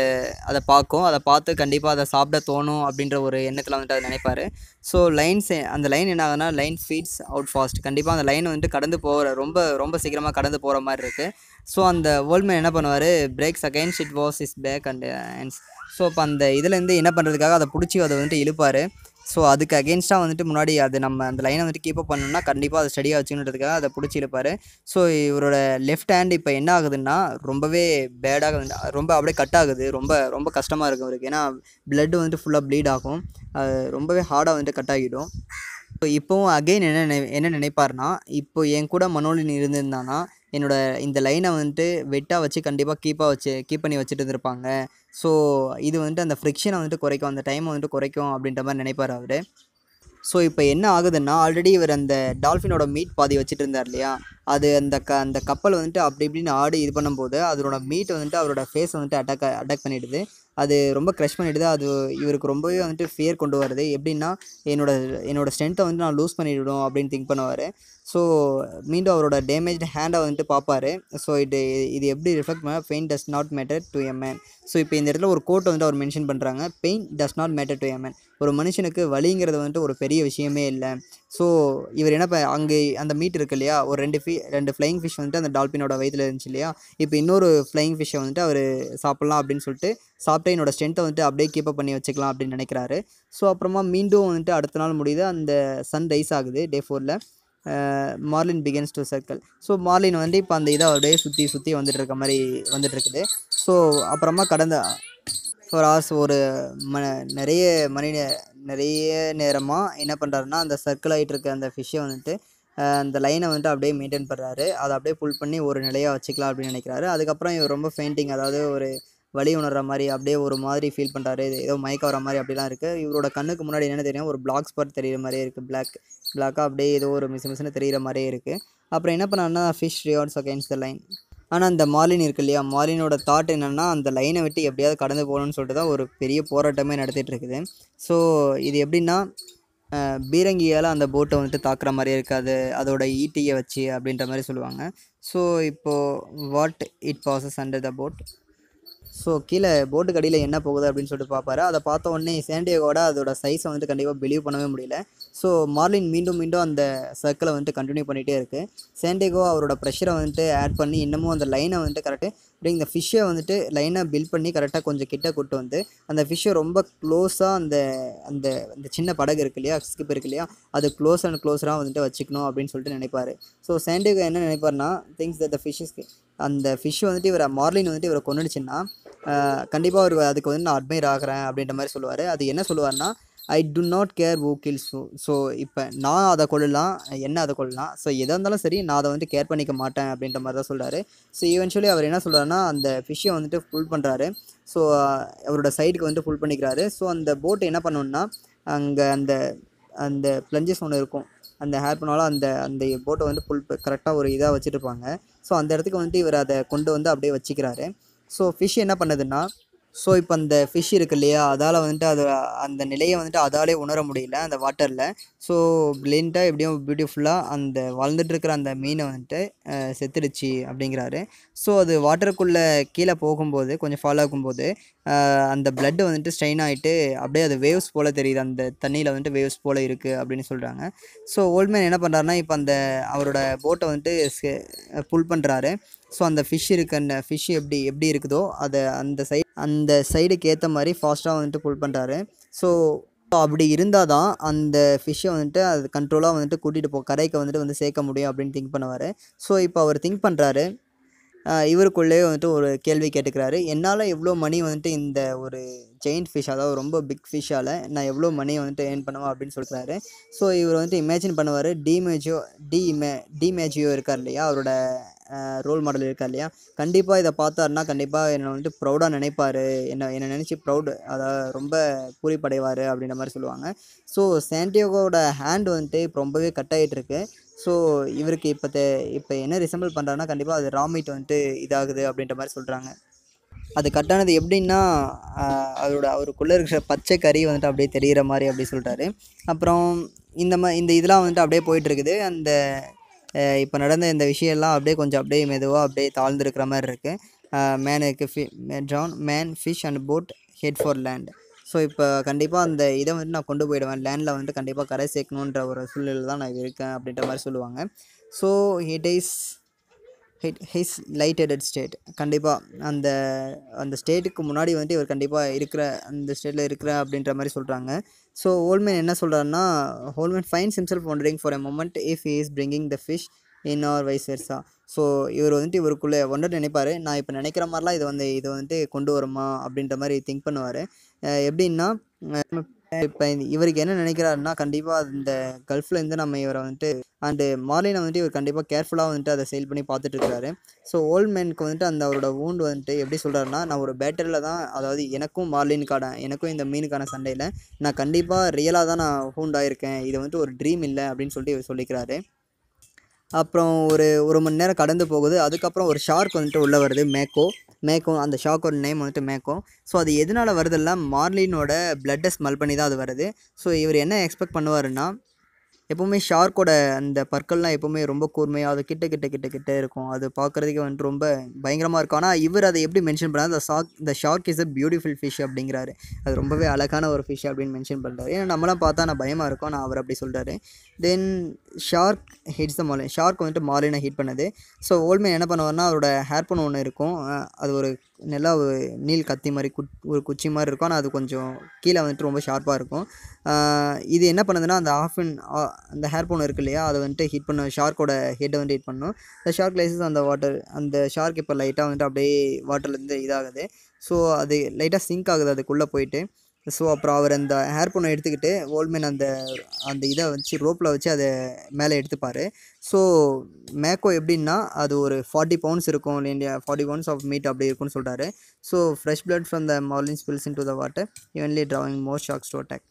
அதை பார்க்கும் அதை பார்த்து கண்டிப்பாக அதை சாப்பிட தோணும் அப்படின்ற ஒரு எண்ணத்தில் வந்துட்டு அதை நினைப்பார் ஸோ லைன்ஸ் அந்த லைன் என்ன ஆகுதுன்னா லைன் ஃபீட்ஸ் அவுட் ஃபாஸ்ட் கண்டிப்பாக அந்த லைன் வந்துட்டு கடந்து போகிற ரொம்ப ரொம்ப சீக்கிரமாக கடந்து போகிற மாதிரி இருக்குது ஸோ அந்த வேர்ல்ட்மேன் என்ன பண்ணுவார் braces against it was his back and hands so அப்போ அந்த இதுலேருந்து என்ன பண்ணுறதுக்காக அதை பிடிச்சி அதை வந்துட்டு இழுப்பார் ஸோ அதுக்கு அகேன்ஸ்டாக வந்துட்டு முன்னாடி அது நம்ம அந்த லைனை வந்துட்டு கீப்பப் பண்ணணும்னா கண்டிப்பாக அதை ஸ்டடியாக வச்சுக்கிறதுக்காக அதை பிடிச்சி இழுப்பார் ஸோ இவரோட லெஃப்ட் ஹேண்ட் இப்போ என்ன ஆகுதுன்னா ரொம்பவே பேடாக ரொம்ப அப்படியே கட் ஆகுது ரொம்ப ரொம்ப கஷ்டமாக இருக்கும் அவருக்கு ஏன்னா பிளட்டு வந்துட்டு ஃபுல்லாக ப்ளீட் ஆகும் ரொம்பவே ஹார்டாக வந்துட்டு கட் ஆகிடும் இப்போ இப்போவும் அகெயின் என்ன நினை என்ன நினைப்பார்னா இப்போ என் கூட மனோலின் இருந்திருந்தானா என்னோடய இந்த லைனை வந்துட்டு வெட்டாக வச்சு கண்டிப்பாக கீப்பாக வச்சு கீப் பண்ணி வச்சுட்டு இருந்திருப்பாங்க ஸோ இது வந்துட்டு அந்த ஃப்ரிக்ஷனை வந்துட்டு குறைக்கும் அந்த டைமை வந்துட்டு குறைக்கும் அப்படின்ற மாதிரி நினைப்பார் அவர் ஸோ இப்போ என்ன ஆகுதுன்னா ஆல்ரெடி இவர் அந்த டால்ஃபினோட மீட் பாதி வச்சுட்டு இருந்தார் இல்லையா அது அந்த க அந்த கப்பல் வந்துட்டு அப்படி இப்படின்னு ஆடு இது பண்ணும்போது அதனோட மீட் வந்துட்டு அவரோட ஃபேஸ் வந்துட்டு அட்டாக் அட்டாக் பண்ணிடுது அது ரொம்ப க்ரஷ் பண்ணிவிடுது அது இவருக்கு ரொம்பவே வந்துட்டு ஃபியர் கொண்டு வருது எப்படின்னா என்னோட என்னோடய ஸ்ட்ரென்த்தை வந்துட்டு நான் லூஸ் பண்ணிவிடும் அப்படின்னு திங்க் பண்ணுவார் ஸோ மீண்டும் அவரோட டேமேஜ்டு ஹேண்டை வந்துட்டு பார்ப்பாரு ஸோ இது இது எப்படி ரிஃப்ளெக்ட் பண்ண pain does not matter to a man so இப்போ இந்த இடத்துல ஒரு கோட் வந்துட்டு அவர் மென்ஷன் பண்ணுறாங்க pain does not matter to a man ஒரு மனுஷனுக்கு வலிங்கிறது வந்துட்டு ஒரு பெரிய விஷயமே இல்லை ஸோ இவர் என்ன அங்கே அந்த மீட் இருக்கு இல்லையா ஒரு ரெண்டு ஃபி ரெண்டு ஃப்ளைங் ஃபிஷ் வந்துட்டு அந்த டால்பினோட வயதில் இருந்துச்சு இல்லையா இப்போ இன்னொரு ஃப்ளையிங் ஃபிஷ்ஷை வந்துட்டு அவர் சாப்பிட்லாம் அப்படின்னு சொல்லிட்டு சாப்பிட்டு என்னோட ஸ்ட்ரென்த்தை வந்துட்டு அப்படியே கீப்பப் பண்ணி வச்சுக்கலாம் அப்படின்னு நினைக்கிறாரு ஸோ அப்புறமா மீண்டும் வந்துட்டு அடுத்த நாள் முடியுது அந்த சன் ரைஸ் ஆகுது டே ஃபோரில் marlin begins to circle so marlin வந்து இப்போ அந்த இதை அப்படியே சுற்றி சுற்றி வந்துட்டு இருக்க மாதிரி வந்துட்டு இருக்குது ஸோ அப்புறமா கடந்த ஃபோர் ஹவர்ஸ் ஒரு ம நிறைய மணி நிறைய நேரமாக என்ன பண்ணுறாருன்னா அந்த சர்க்கிள் ஆகிட்டு இருக்க அந்த ஃபிஷ்ஷை வந்துட்டு அந்த லைனை வந்துட்டு அப்படியே மெயின்டைன் பண்ணுறாரு அதை அப்படியே புல் பண்ணி ஒரு நிலையாக வச்சுக்கலாம் அப்படின்னு நினைக்கிறாரு அதுக்கப்புறம் இவர் ரொம்ப ஃபெயிண்டிங் அதாவது ஒரு வழி உணர்ற மாதிரி அப்படியே ஒரு மாதிரி ஃபீல் பண்ணுறாரு ஏதோ மயக்க வர மாதிரி அப்படிலாம் இருக்குது இவரோட கண்ணுக்கு முன்னாடி என்னென்னு தெரியும் ஒரு பிளாக் ஸ்பாட் தெரிகிற மாதிரி இருக்குது பிளாக் பிளாக்காக அப்படியே ஏதோ ஒரு மிஸ் மிஸ்னு தெரிகிற மாதிரியே இருக்குது அப்புறம் என்ன பண்ணான்னா fish rewards against the line ஆனால் அந்த மாலின் இருக்கு இல்லையா மாலினோட தாட் என்னென்னா அந்த லைனை விட்டு எப்படியாவது கடந்து போகணும்னு சொல்லிட்டு தான் ஒரு பெரிய போராட்டமே நடத்திட்டு இருக்குது ஸோ இது எப்படின்னா பீரங்கியால் அந்த போட்டை வந்துட்டு தாக்குற மாதிரி இருக்காது அதோட ஈட்டியை வச்சு அப்படின்ற மாதிரி சொல்லுவாங்க ஸோ இப்போது what it passes under the boat so கீழே போட்டுக்கு அடியில் என்ன போகுது அப்படின்னு சொல்லிட்டு பார்ப்பாரு அதை பார்த்த உடனே சேண்டியகோட அதோட சைஸை வந்துட்டு கண்டிப்பாக பிலீவ் பண்ணவே முடியல ஸோ மார்லின் மீண்டும் மீண்டும் அந்த சர்க்கிளை வந்துட்டு கண்டினியூ பண்ணிகிட்டே இருக்குது சேண்டியகோ அவரோட ப்ரெஷரை வந்துட்டு ஆட் பண்ணி இன்னமும் அந்த லைனை வந்துட்டு கரெக்டாக அப்படி இந்த ஃபிஷ்ஷை வந்துட்டு லைனாக பில்ட் பண்ணி கரெக்டாக கொஞ்சம் கிட்ட கூட்டு வந்து அந்த ஃபிஷ்ஷை ரொம்ப க்ளோஸாக அந்த அந்த அந்த சின்ன படகு இருக்கு இல்லையா ஸ்கிப் இருக்கு இல்லையா அது க்ளோஸ் அண்ட் க்ளோஸராக வந்துட்டு வச்சுக்கணும் அப்படின்னு சொல்லிட்டு நினைப்பார் ஸோ சேண்டியகோ என்ன நினைப்பார்னா திங்ஸ் த ஃபிஷ்ஷஸ்க்கு அந்த ஃபிஷ் வந்துட்டு இவரை மார்லின் வந்துட்டு இவரை கொண்டுடுச்சுன்னா கண்டிப்பாக அவர் அதுக்கு வந்து நான் அட்மையர் ஆகிறேன் அப்படின்ற மாதிரி சொல்லுவார் அது என்ன சொல்லுவார்னா I do not care who kill so so இப்போ நான் அதை கொள்ளலாம் என்ன அதை கொள்ளலாம் ஸோ எதாக இருந்தாலும் சரி நான் அதை வந்துட்டு கேர் பண்ணிக்க மாட்டேன் அப்படின்ற மாதிரி தான் சொல்கிறாரு ஸோ ஈவென்ச்சுவலி அவர் என்ன சொல்கிறார்னா அந்த ஃபிஷ்ஷை வந்துட்டு ஃபுல் பண்ணுறாரு ஸோ அவரோட சைடுக்கு வந்துட்டு ஃபுல் பண்ணிக்கிறாரு ஸோ அந்த போட்டை என்ன பண்ணணுன்னா அங்கே அந்த அந்த பிளஞ்சஸ் ஒன்று இருக்கும் அந்த ஹேர் பண்ணாலும் அந்த அந்த போட்டை வந்து ஃபுல் கரெக்டாக ஒரு இதாக வச்சுருப்பாங்க ஸோ அந்த இடத்துக்கு வந்துட்டு இவர் அதை கொண்டு வந்து அப்படியே வச்சுக்கிறாரு ஸோ ஃபிஷ் என்ன பண்ணுதுன்னா ஸோ இப்போ அந்த ஃபிஷ் இருக்கு இல்லையா அதால் வந்துட்டு அது அந்த நிலையை வந்துட்டு அதாலே உணர முடியல அந்த வாட்டரில் ஸோ பிளெண்டாக எப்படியும் பியூட்டிஃபுல்லாக அந்த வளர்ந்துட்டுருக்கிற அந்த மீனை வந்துட்டு செத்துடுச்சு அப்படிங்கிறாரு ஸோ அது வாட்டருக்குள்ளே கீழே போகும்போது கொஞ்சம் ஃபாலோ ஆகும்போது அந்த பிளட்டு வந்துட்டு ஸ்ட்ரெயின் ஆகிட்டு அப்படியே அது வேவ்ஸ் போல் தெரியுது அந்த தண்ணியில் வந்துட்டு வேவ்ஸ் போல் இருக்குது அப்படின்னு சொல்கிறாங்க ஸோ ஓல்ட்மேன் என்ன பண்ணுறாருனா இப்போ அந்த அவரோட போட்டை வந்துட்டு புல் பண்ணுறாரு ஸோ அந்த ஃபிஷ் இருக்க அந்த ஃபிஷ் எப்படி எப்படி இருக்குதோ அதை அந்த சைட் அந்த சைடுக்கு ஏற்ற மாதிரி ஃபாஸ்ட்டாக வந்துட்டு புல் பண்ணுறாரு ஸோ அப்படி இருந்தால் தான் அந்த ஃபிஷ்ஷை வந்துட்டு அது கண்ட்ரோலாக வந்துட்டு கூட்டிகிட்டு போ கரைக்கு வந்துட்டு வந்து சேர்க்க முடியும் அப்படின்னு திங்க் பண்ணுவார் ஸோ இப்போ அவர் திங்க் பண்ணுறாரு இவருக்குள்ளேயே வந்துட்டு ஒரு கேள்வி கேட்டுக்கிறாரு என்னால் எவ்வளோ மணி வந்துட்டு இந்த ஒரு ஜெயின்ட் ஃபிஷ் அதாவது ரொம்ப பிக் ஃபிஷ்ஷால் நான் எவ்வளோ மணி வந்துட்டு ஏர்ன் பண்ணுவேன் அப்படின்னு சொல்கிறாரு ஸோ இவர் வந்துட்டு இமேஜின் பண்ணுவார் டிமேஜியோ டி இமே டிமேஜியோ இருக்கார் இல்லையா அவரோட ரோல் மாடல் இருக்கா இல்லையா கண்டிப்பாக இதை பார்த்தாருன்னா கண்டிப்பாக என்னை வந்துட்டு ப்ரௌடாக நினைப்பார் என்னை என்னை நினச்சி ப்ரௌடு அதாவது ரொம்ப பூரிப்படைவார் அப்படின்ற மாதிரி சொல்லுவாங்க ஸோ சாண்டியோகோட ஹேண்ட் வந்துட்டு இப்போ ரொம்பவே கட் ஆகிட்டு இருக்கு ஸோ இவருக்கு இப்போ தே இப்போ என்ன ரிசம்பிள் பண்ணுறாருன்னா கண்டிப்பாக அது ராமிட் வந்துட்டு இதாகுது அப்படின்ற மாதிரி சொல்கிறாங்க அது கட்டானது எப்படின்னா அவரோட அவருக்குள்ளே இருக்கிற பச்சை கறி வந்துட்டு அப்படியே தெரிகிற மாதிரி அப்படி சொல்கிறாரு அப்புறம் இந்த மா இந்த இதெல்லாம் வந்துட்டு அப்படியே போயிட்டுருக்குது அந்த இப்போ நடந்த இந்த விஷயம்லாம் அப்படியே கொஞ்சம் அப்படியே மெதுவாக அப்படியே தாழ்ந்துருக்கிற மாதிரி இருக்குது மேனுக்கு ஃபி ட்ரான் man fish and boat head for land so இப்போ கண்டிப்பாக அந்த இதை வந்துட்டு நான் கொண்டு போயிடுவேன் லேண்டில் வந்து கண்டிப்பாக கரை சேர்க்கணுன்ற ஒரு சூழ்நிலை தான் நான் இருக்கேன் அப்படின்ற மாதிரி சொல்லுவாங்க so it is his light headed state கண்டிப்பாக அந்த அந்த ஸ்டேட்டுக்கு முன்னாடி வந்துட்டு இவர் கண்டிப்பாக இருக்கிற அந்த ஸ்டேட்டில் இருக்கிற அப்படின்ற மாதிரி சொல்கிறாங்க ஸோ ஹோல்மேன் என்ன சொல்கிறாருன்னா old man finds himself wondering for a moment if he is bringing the fish in or vice versa so இவர் வந்துட்டு இவருக்குள்ளே ஒன்றர் நினைப்பார் நான் இப்போ நினைக்கிற மாதிரிலாம் இதை வந்து இதை வந்துட்டு கொண்டு வருமா அப்படின்ற மாதிரி திங்க் பண்ணுவார் எப்படின்னா இப்போ இவருக்கு என்ன நினைக்கிறாருன்னா கண்டிப்பாக இந்த கல்ஃபில் இருந்து நம்ம இவரை வந்துட்டு அண்டு மார்லினை வந்துட்டு இவர் கண்டிப்பாக கேர்ஃபுல்லாக வந்துட்டு அதை சேல் பண்ணி பார்த்துட்டு இருக்காரு ஸோ ஓல்ட் மேனுக்கு வந்துட்டு அந்த அவரோட ஊண்டு வந்துட்டு எப்படி சொல்கிறாருன்னா நான் ஒரு பேட்டரியில் தான் அதாவது எனக்கும் மார்லினுக்கான எனக்கும் இந்த மீனுக்கான சண்டையில் நான் கண்டிப்பாக ரியலாக தான் நான் ஹூண்டாயிருக்கேன் இது வந்துட்டு ஒரு ட்ரீம் இல்லை அப்படின்னு சொல்லிட்டு இவர் சொல்லிக்கிறாரு அப்புறம் ஒரு ஒரு மணி நேரம் கடந்து போகுது அதுக்கப்புறம் ஒரு ஷார்க் வந்துட்டு உள்ளே வருது மேக்கோ மேக்கோ அந்த ஷார்க்கோட நேம் வந்துட்டு மேக்கோ ஸோ அது எதனால் வருதுல்ல மார்லினோட பிளட்டை ஸ்மெல் பண்ணி தான் அது வருது ஸோ இவர் என்ன எக்ஸ்பெக்ட் பண்ணுவாருன்னா எப்போவுமே ஷார்க்கோட அந்த பற்கள்லாம் எப்போவுமே ரொம்ப கூர்மையாக அது கிட்ட கிட்ட கிட்ட கிட்ட இருக்கும் அது பார்க்குறதுக்கே வந்துட்டு ரொம்ப பயங்கரமாக இருக்கும் ஆனால் இவர் அதை எப்படி மென்ஷன் பண்ணார் அந்த ஷாக் இந்த shark is a beautiful fish அப்படிங்கிறாரு அது ரொம்பவே அழகான ஒரு ஃபிஷ் அப்படின்னு மென்ஷன் பண்ணுறாரு ஏன்னா நம்மளாம் பார்த்தா நான் பயமாக இருக்கும் நான் அவர் அப்படி சொல்கிறாரு then shark hits the marlin shark வந்துட்டு மாலினை ஹிட் பண்ணுது ஸோ ஓல்மேன் என்ன பண்ணுவார்னா அவரோட ஹேர்பன் ஒன்று இருக்கும் அது ஒரு நல்லா நீல் கத்தி மாதிரி குட் ஒரு குச்சி மாதிரி இருக்கும் ஆனால் அது கொஞ்சம் கீழே வந்துட்டு ரொம்ப ஷார்ப்பாக இருக்கும் இது என்ன பண்ணுதுன்னா அந்த ஆஃபின் அந்த ஹேர்போன் இருக்கு இல்லையா அதை வந்துட்டு ஹிட் பண்ண ஷார்க்கோட ஹெட்டை வந்துட்டு ஹிட் பண்ணும் அந்த ஷார்க் லைசஸ் அந்த வாட்டர் அந்த ஷார்க் இப்போ லைட்டாக வந்துட்டு அப்படியே வாட்டர்லேருந்து இதாகுது ஸோ அது லைட்டாக சிங்க் ஆகுது அதுக்குள்ளே போயிட்டு ஸோ அப்புறம் அவர் அந்த ஹேர் பொண்ணை எடுத்துக்கிட்டு ஓல்மேன் அந்த அந்த இதை வச்சு ரோப்பில் வச்சு அதை மேலே எடுத்துப்பார் ஸோ மேக்கோ எப்படின்னா அது ஒரு ஃபார்ட்டி பவுண்ட்ஸ் இருக்கும் இல்லையா ஃபார்ட்டி பவுண்ட்ஸ் ஆஃப் மீட் அப்படி இருக்கும்னு சொல்கிறாரு so fresh blood from the marlin spills into the water evenly drawing more sharks to attack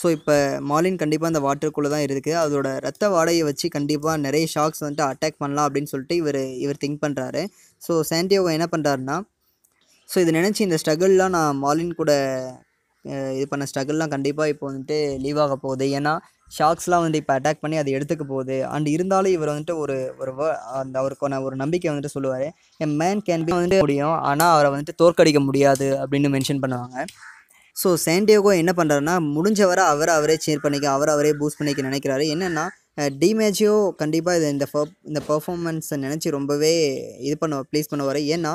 so இப்போ மாலின் கண்டிப்பாக அந்த வாட்டருக்குள்ளே தான் இருக்குது அதோட ரத்த வாடையை வச்சு கண்டிப்பாக நிறைய ஷாக்ஸ் வந்துட்டு அட்டாக் பண்ணலாம் அப்படின்னு சொல்லிட்டு இவர் இவர் திங்க் பண்ணுறாரு ஸோ சாண்டியோவை என்ன பண்ணுறாருன்னா ஸோ இதை நினச்சி இந்த ஸ்ட்ரகிள்லாம் நான் மாலின் கூட இது பண்ண ஸ்ட்ரகிள்லாம் கண்டிப்பாக இப்போ வந்துட்டு லீவ் ஆக போகுது ஏன்னா ஷாக்ஸ்லாம் வந்துட்டு இப்போ அட்டாக் பண்ணி அதை எடுத்துக்க போகுது அண்ட் இருந்தாலும் இவர் வந்துட்டு ஒரு ஒரு அந்த அவருக்கான ஒரு நம்பிக்கை வந்துட்டு சொல்லுவார் என் மேன் கேன் பி வந்துட்டு முடியும் ஆனால் அவரை வந்துட்டு தோற்கடிக்க முடியாது அப்படின்னு மென்ஷன் பண்ணுவாங்க ஸோ சேண்டியோகோ என்ன பண்ணுறாருன்னா முடிஞ்சவரை அவரை அவரே சேர் பண்ணிக்க அவர் அவரே பூஸ்ட் பண்ணிக்க நினைக்கிறாரு என்னென்னா டிமேஜியோ கண்டிப்பாக இது இந்த பர்ப் இந்த பர்ஃபார்மன்ஸை நினச்சி ரொம்பவே இது பண்ணுவார் ப்ளீஸ் பண்ணுவார் ஏன்னா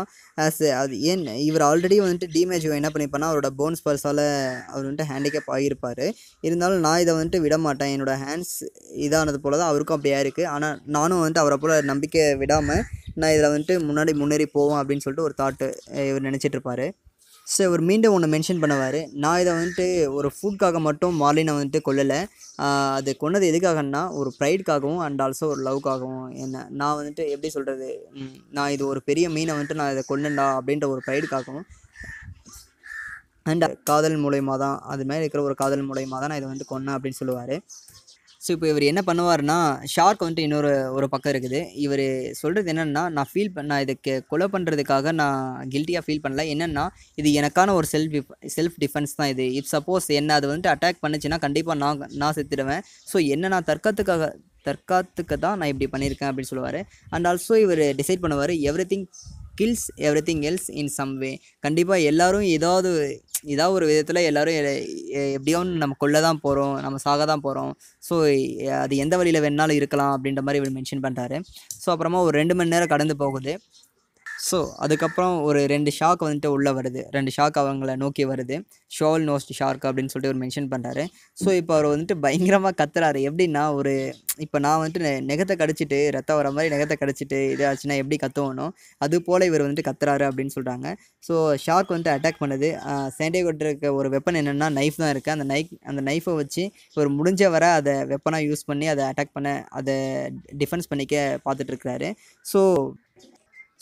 அது ஏன் இவர் ஆல்ரெடி வந்துட்டு டிமேஜியோ என்ன பண்ணியிருப்பேன்னா அவரோட போன்ஸ் பர்ஸால் அவர் வந்துட்டு ஹேண்டிகேப் ஆகியிருப்பார் இருந்தாலும் நான் இதை வந்துட்டு விட மாட்டேன் என்னோடய ஹேண்ட்ஸ் இதானது போல் தான் அவருக்கும் அப்படியே இருக்குது ஆனால் நானும் வந்துட்டு அவரை போல் நம்பிக்கை விடாமல் நான் இதில் வந்துட்டு முன்னாடி முன்னேறி போவோம் அப்படின்னு சொல்லிட்டு ஒரு தாட்டு இவர் நினச்சிட்ருப்பார் ஸோ இவர் மீண்டும் ஒன்று மென்ஷன் பண்ணுவார் நான் இதை வந்துட்டு ஒரு ஃபுட்காக மட்டும் மார்லினை வந்துட்டு கொல்லலை அது கொன்னது எதுக்காகன்னா ஒரு ப்ரைடுக்காகவும் அண்ட் ஆல்சோ ஒரு லவ்க்காகவும் என்ன நான் வந்துட்டு எப்படி சொல்கிறது நான் இது ஒரு பெரிய மீனை வந்துட்டு நான் இதை கொல்லண்டா அப்படின்ற ஒரு ப்ரைடுக்காகவும் அண்ட் காதல் மூலயமா தான் அது மாதிரி இருக்கிற ஒரு காதல் மூலயமா தான் நான் இதை வந்து கொண்டேன் அப்படின்னு சொல்லுவார் ஸோ இப்போ இவர் என்ன பண்ணுவார்னா ஷார்க் வந்துட்டு இன்னொரு ஒரு பக்கம் இருக்குது இவர் சொல்கிறது என்னென்னா நான் ஃபீல் பண்ண இதுக்கு கொலை பண்ணுறதுக்காக நான் கில்ட்டியாக ஃபீல் பண்ணல என்னென்னா இது எனக்கான ஒரு செல்ஃப் செல்ஃப் டிஃபென்ஸ் தான் இது இப் சப்போஸ் என்ன அது வந்துட்டு அட்டாக் பண்ணுச்சுன்னா கண்டிப்பாக நான் நான் செத்துடுவேன் ஸோ என்ன நான் தற்காத்துக்காக தற்காத்துக்கு தான் நான் இப்படி பண்ணியிருக்கேன் அப்படின்னு சொல்லுவார் அண்ட் ஆல்சோ இவர் டிசைட் பண்ணுவார் everything kills everything else in some way கண்டிப்பாக எல்லோரும் ஏதாவது ஏதாவது ஒரு விதத்தில் எல்லோரும் எப்படியும் நம்ம கொள்ள தான் போகிறோம் நம்ம சாக தான் போகிறோம் ஸோ அது எந்த வழியில் வேணாலும் இருக்கலாம் அப்படின்ற மாதிரி இவர் மென்ஷன் பண்ணுறாரு ஸோ அப்புறமா ஒரு ரெண்டு மணி நேரம் கடந்து போகுது ஸோ அதுக்கப்புறம் ஒரு ரெண்டு ஷாக் வந்துட்டு உள்ளே வருது ரெண்டு ஷாக் அவங்கள நோக்கி வருது ஷோவல் நோஸ்ட் ஷார்க் அப்படின்னு சொல்லிட்டு ஒரு மென்ஷன் பண்ணுறாரு ஸோ இப்போ அவர் வந்துட்டு பயங்கரமாக கத்துறாரு எப்படின்னா ஒரு இப்போ நான் வந்துட்டு நெகத்தை கடிச்சிட்டு ரத்தம் வர மாதிரி நெகத்தை கடிச்சிட்டு இதாச்சுன்னா எப்படி கத்துவணும் அது போல் இவர் வந்துட்டு கத்துறாரு அப்படின்னு சொல்கிறாங்க ஸோ ஷார்க் வந்துட்டு அட்டாக் பண்ணுது சேண்டிகோட்டில் இருக்க ஒரு வெப்பன் என்னென்னா நைஃப் தான் இருக்குது அந்த நைஃப் அந்த நைஃபை வச்சு இவர் முடிஞ்ச வர அதை வெப்பனாக யூஸ் பண்ணி அதை அட்டாக் பண்ண அதை டிஃபென்ஸ் பண்ணிக்க பார்த்துட்ருக்கிறாரு ஸோ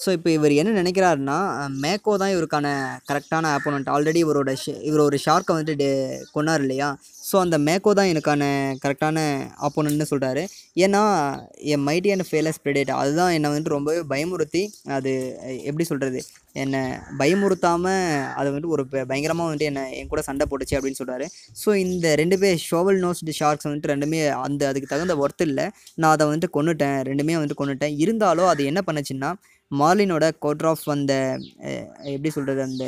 ஸோ இப்போ இவர் என்ன நினைக்கிறாருன்னா மேக்கோ தான் இவருக்கான கரெக்டான ஆப்போனண்ட் ஆல்ரெடி இவரோட இவர் ஒரு ஷார்க்கை வந்துட்டு கொண்டார் இல்லையா ஸோ அந்த மேக்கோ தான் எனக்கான கரெக்டான ஆப்போனண்ட்னு சொல்கிறாரு ஏன்னா என் மைட்டி அண்ட் ஃபேலஸ் ப்ரெடேட் அதுதான் என்னை வந்துட்டு ரொம்பவே பயமுறுத்தி அது எப்படி சொல்கிறது என்னை பயமுறுத்தாமல் அது வந்துட்டு ஒரு பயங்கரமாக வந்துட்டு என்னை என் கூட சண்டை போட்டுச்சு அப்படின்னு சொல்கிறாரு ஸோ இந்த ரெண்டு பேர் ஷோவல் நோஸ்டு ஷார்க்ஸ் வந்துட்டு ரெண்டுமே அந்த அதுக்கு தகுந்த ஒர்த்து இல்லை நான் அதை வந்துட்டு கொண்டுட்டேன் ரெண்டுமே வந்துட்டு கொண்டுட்டேன் இருந்தாலும் அது என்ன பண்ணுச்சுன்னா மார்லினோட கோட் ஆஃப் அந்த எப்படி சொல்கிறது அந்த